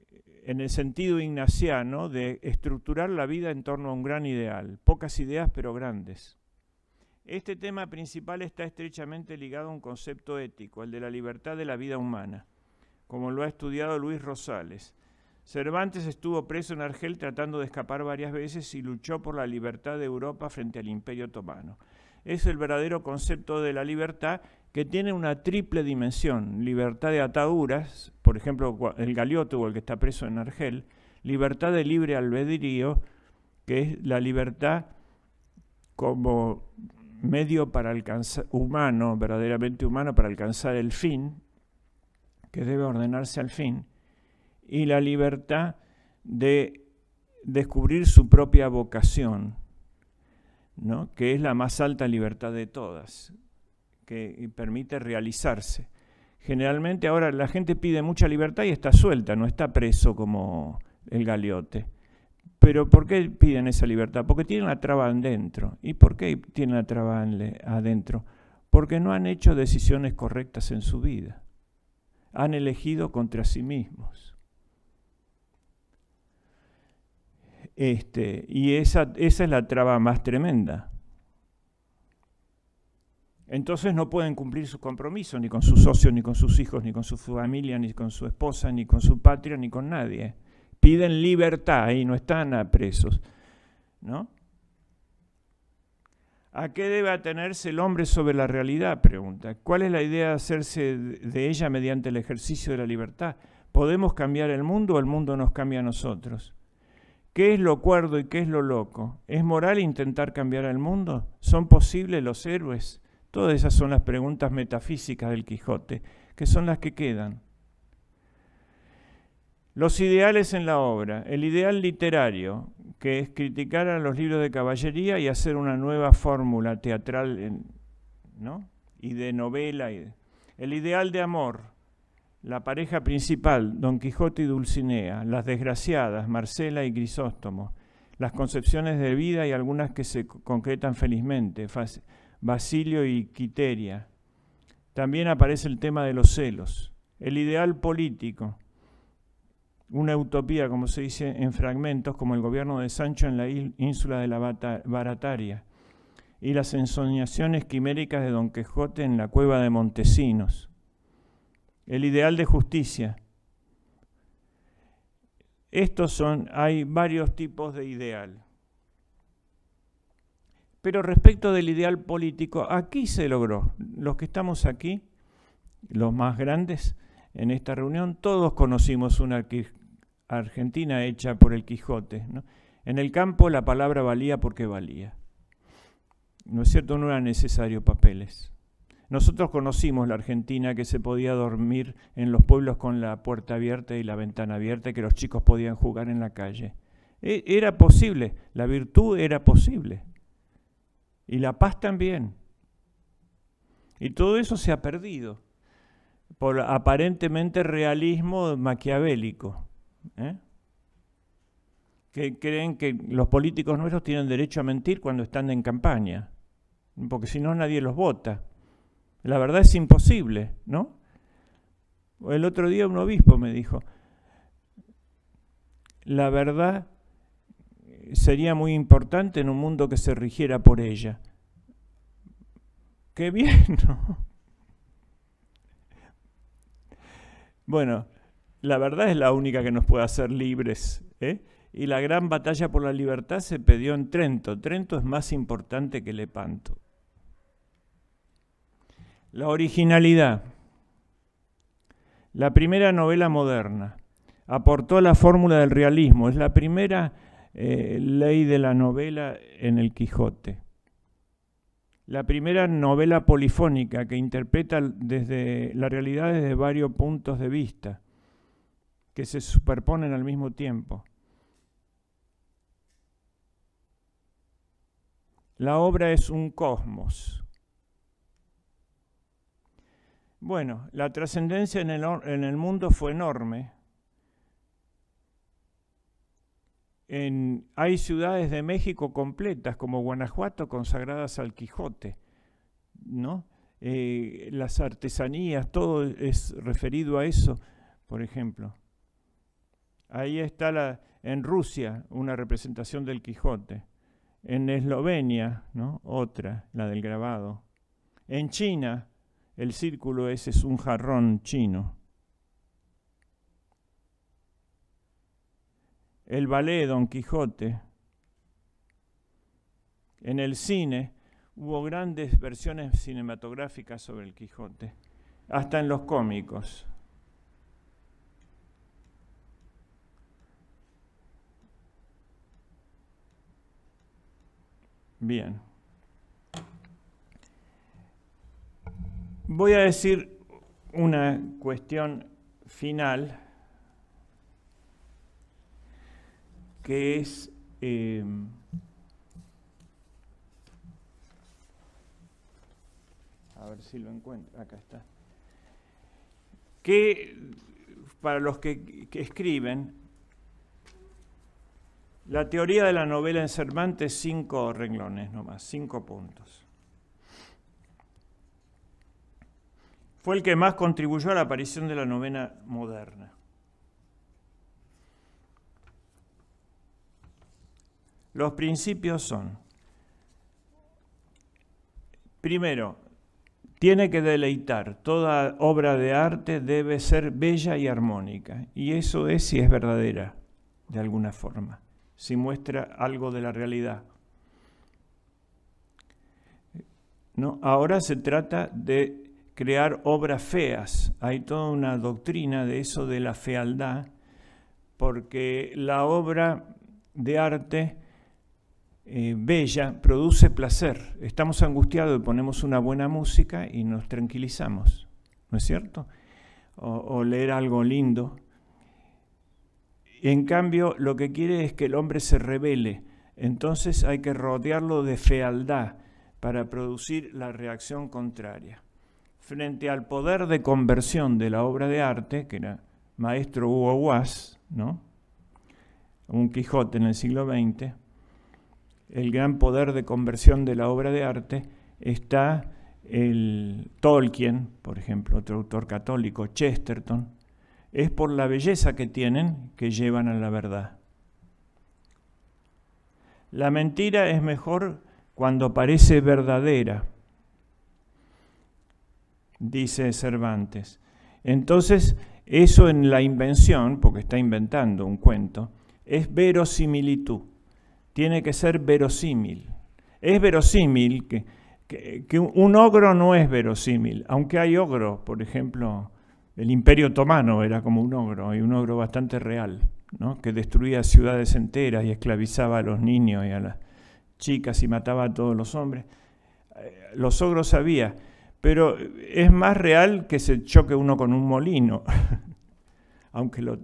en el sentido ignaciano de estructurar la vida en torno a un gran ideal, pocas ideas pero grandes. Este tema principal está estrechamente ligado a un concepto ético, el de la libertad de la vida humana, como lo ha estudiado Luis Rosales, Cervantes estuvo preso en Argel tratando de escapar varias veces y luchó por la libertad de Europa frente al Imperio Otomano. Es el verdadero concepto de la libertad que tiene una triple dimensión, libertad de ataduras, por ejemplo el galeoto o el que está preso en Argel, libertad de libre albedrío, que es la libertad como medio para alcanzar, humano, verdaderamente humano, para alcanzar el fin, que debe ordenarse al fin, y la libertad de descubrir su propia vocación, ¿no? que es la más alta libertad de todas, que permite realizarse. Generalmente ahora la gente pide mucha libertad y está suelta, no está preso como el galeote. Pero ¿por qué piden esa libertad? Porque tienen la traba adentro. ¿Y por qué tienen la traba adentro? Porque no han hecho decisiones correctas en su vida. Han elegido contra sí mismos. Este, y esa, es la traba más tremenda. Entonces no pueden cumplir sus compromisos ni con sus socios, ni con sus hijos, ni con su familia, ni con su esposa, ni con su patria, ni con nadie. Piden libertad y no están a presos. ¿No? ¿A qué debe atenerse el hombre sobre la realidad? Pregunta. ¿Cuál es la idea de hacerse de ella mediante el ejercicio de la libertad? ¿Podemos cambiar el mundo o el mundo nos cambia a nosotros? ¿Qué es lo cuerdo y qué es lo loco? ¿Es moral intentar cambiar al mundo? ¿Son posibles los héroes? Todas esas son las preguntas metafísicas del Quijote, que son las que quedan. Los ideales en la obra. El ideal literario, que es criticar a los libros de caballería y hacer una nueva fórmula teatral y de novela. El ideal de amor, la pareja principal, Don Quijote y Dulcinea, las desgraciadas, Marcela y Grisóstomo, las concepciones de vida y algunas que se concretan felizmente, Basilio y Quiteria. También aparece el tema de los celos, el ideal político, una utopía, como se dice, en fragmentos, como el gobierno de Sancho en la ínsula de la Barataria, y las ensoñaciones quiméricas de Don Quijote en la cueva de Montesinos el ideal de justicia. Estos son, hay varios tipos de ideal. Pero respecto del ideal político, aquí se logró. Los que estamos aquí, los más grandes, en esta reunión, todos conocimos una Argentina hecha por el Quijote. En el campo la palabra valía porque valía. ¿No es cierto? No eran necesarios papeles. Nosotros conocimos la Argentina que se podía dormir en los pueblos con la puerta abierta y la ventana abierta, que los chicos podían jugar en la calle. E, era posible, la virtud era posible. Y la paz también. Y todo eso se ha perdido por aparentemente realismo maquiavélico. ¿eh? Que creen que los políticos nuestros tienen derecho a mentir cuando están en campaña, porque si no nadie los vota. La verdad es imposible, ¿no? El otro día un obispo me dijo, la verdad sería muy importante en un mundo que se rigiera por ella. Qué bien, ¿no? Bueno, la verdad es la única que nos puede hacer libres. ¿eh? Y la gran batalla por la libertad se pidió en Trento. Trento es más importante que Lepanto. La originalidad. La primera novela moderna. Aportó la fórmula del realismo. Es la primera eh, ley de la novela en el Quijote. La primera novela polifónica que interpreta desde la realidad desde varios puntos de vista que se superponen al mismo tiempo. La obra es un cosmos bueno, la trascendencia en el, mundo fue enorme. hay ciudades de México completas, como Guanajuato, consagradas al Quijote, ¿no? Eh, las artesanías, todo es referido a eso, por ejemplo. Ahí está en Rusia una representación del Quijote, en Eslovenia, otra, la del grabado, en China el círculo ese es un jarrón chino. El ballet Don Quijote. En el cine hubo grandes versiones cinematográficas sobre el Quijote, hasta en los cómicos. Bien. Voy a decir una cuestión final que es em, a ver si lo encuentro, acá está, que para los que, escriben, la teoría de la novela en es cinco renglones nomás, cinco puntos. fue el que más contribuyó a la aparición de la novena moderna. Los principios son, primero, tiene que deleitar, toda obra de arte debe ser bella y armónica, y eso es si es verdadera, de alguna forma, si muestra algo de la realidad. No, ahora se trata de crear obras feas. Hay toda una doctrina de eso de la fealdad, porque la obra de arte eh, bella produce placer. Estamos angustiados y ponemos una buena música y nos tranquilizamos, ¿no es cierto? o, o leer algo lindo. En cambio, lo que quiere es que el hombre se revele. Entonces hay que rodearlo de fealdad para producir la reacción contraria frente al poder de conversión de la obra de arte, que era maestro Hugo Guas, ¿no? un Quijote en el siglo XX, el gran poder de conversión de la obra de arte está el Tolkien, por ejemplo, otro autor católico, Chesterton, es por la belleza que tienen que llevan a la verdad. La mentira es mejor cuando parece verdadera dice Cervantes. Entonces, eso en la invención, porque está inventando un cuento, es verosimilitud. Tiene que ser verosímil. Es verosímil que, un ogro no es verosímil, aunque hay ogros, por ejemplo, el Imperio Otomano era como un ogro, y un ogro bastante real, ¿no? que destruía ciudades enteras y esclavizaba a los niños y a las chicas y mataba a todos los hombres. Eh, los ogros había, pero eh, es más real que se choque uno con un molino, aunque lo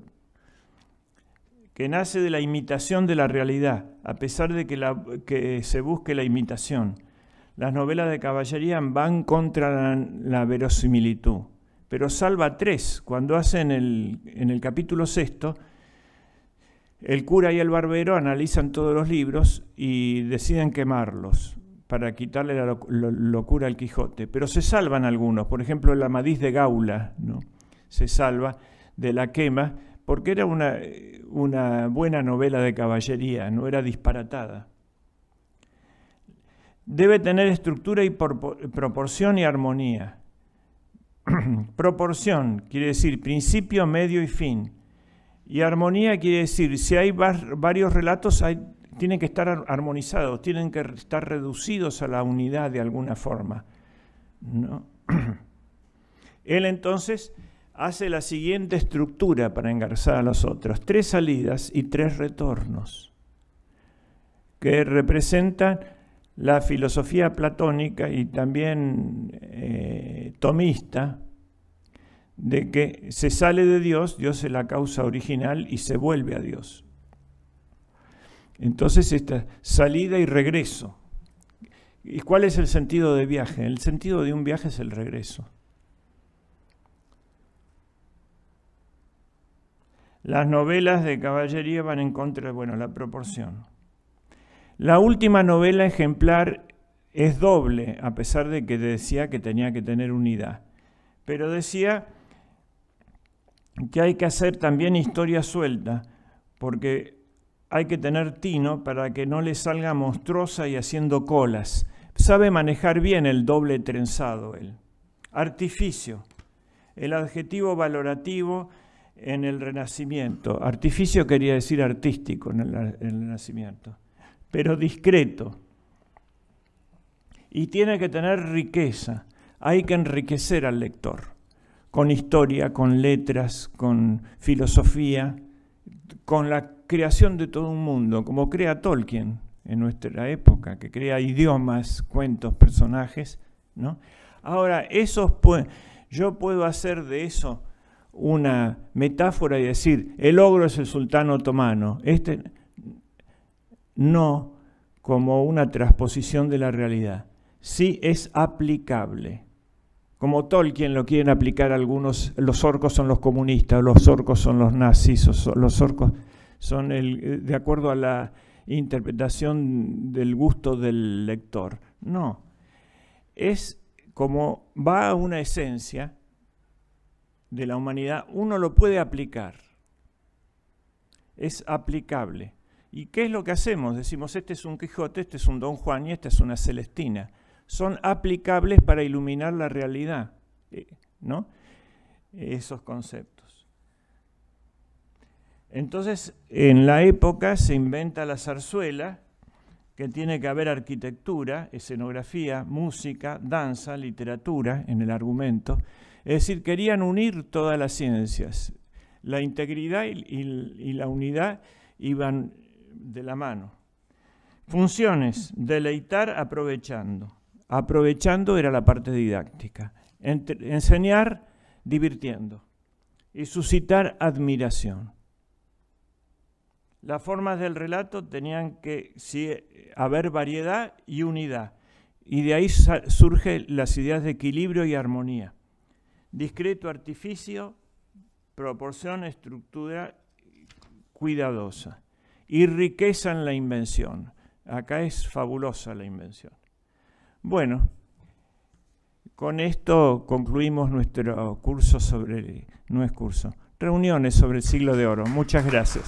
que nace de la imitación de la realidad, a pesar de que, se busque la imitación. Las novelas de caballería van contra la, verosimilitud, pero salva tres, cuando hacen el, en el capítulo sexto, el cura y el barbero analizan todos los libros y deciden quemarlos para quitarle la locura al Quijote. Pero se salvan algunos, por ejemplo, el Amadís de Gaula, ¿no? se salva de la quema, porque era una, buena novela de caballería, no era disparatada. Debe tener estructura y proporción y armonía. proporción quiere decir principio, medio y fin. Y armonía quiere decir, si hay varios relatos, hay tienen que estar armonizados, tienen que estar reducidos a la unidad de alguna forma. ¿no? Él entonces hace la siguiente estructura para engarzar a los otros, tres salidas y tres retornos, que representan la filosofía platónica y también eh, tomista, de que se sale de Dios, Dios es la causa original y se vuelve a Dios. Entonces, esta salida y regreso. ¿Y cuál es el sentido de viaje? El sentido de un viaje es el regreso. Las novelas de caballería van en contra de bueno, la proporción. La última novela ejemplar es doble, a pesar de que decía que tenía que tener unidad. Pero decía que hay que hacer también historia suelta, porque hay que tener tino para que no le salga monstruosa y haciendo colas. Sabe manejar bien el doble trenzado él. Artificio, el adjetivo valorativo en el Renacimiento. Artificio quería decir artístico en el, en el Renacimiento, pero discreto. Y tiene que tener riqueza. Hay que enriquecer al lector con historia, con letras, con filosofía con la creación de todo un mundo, como crea Tolkien en nuestra época, que crea idiomas, cuentos, personajes. ¿no? Ahora, esos yo puedo hacer de eso una metáfora y decir, el ogro es el sultán otomano. Este, no como una transposición de la realidad. Sí es aplicable como Tolkien lo quieren aplicar algunos, los orcos son los comunistas, los orcos son los nazis, los orcos son, eh, de acuerdo a la interpretación del gusto del lector. No, es como va a una esencia de la humanidad, uno lo puede aplicar, es aplicable. ¿Y qué es lo que hacemos? Decimos, este es un Quijote, este es un Don Juan y esta es una Celestina son aplicables para iluminar la realidad, eh, ¿no? Esos conceptos. Entonces, en la época se inventa la zarzuela, que tiene que haber arquitectura, escenografía, música, danza, literatura en el argumento. Es decir, querían unir todas las ciencias. La integridad y, y la unidad iban de la mano. Funciones, deleitar aprovechando aprovechando era la parte didáctica. enseñar divirtiendo y suscitar admiración. Las formas del relato tenían que haber variedad y unidad, y de ahí surgen las ideas de equilibrio y armonía. Discreto artificio, proporción, estructura cuidadosa y riqueza en la invención. Acá es fabulosa la invención. Bueno, con esto concluimos nuestro curso sobre, no curso, reuniones sobre el siglo de oro. Muchas gracias.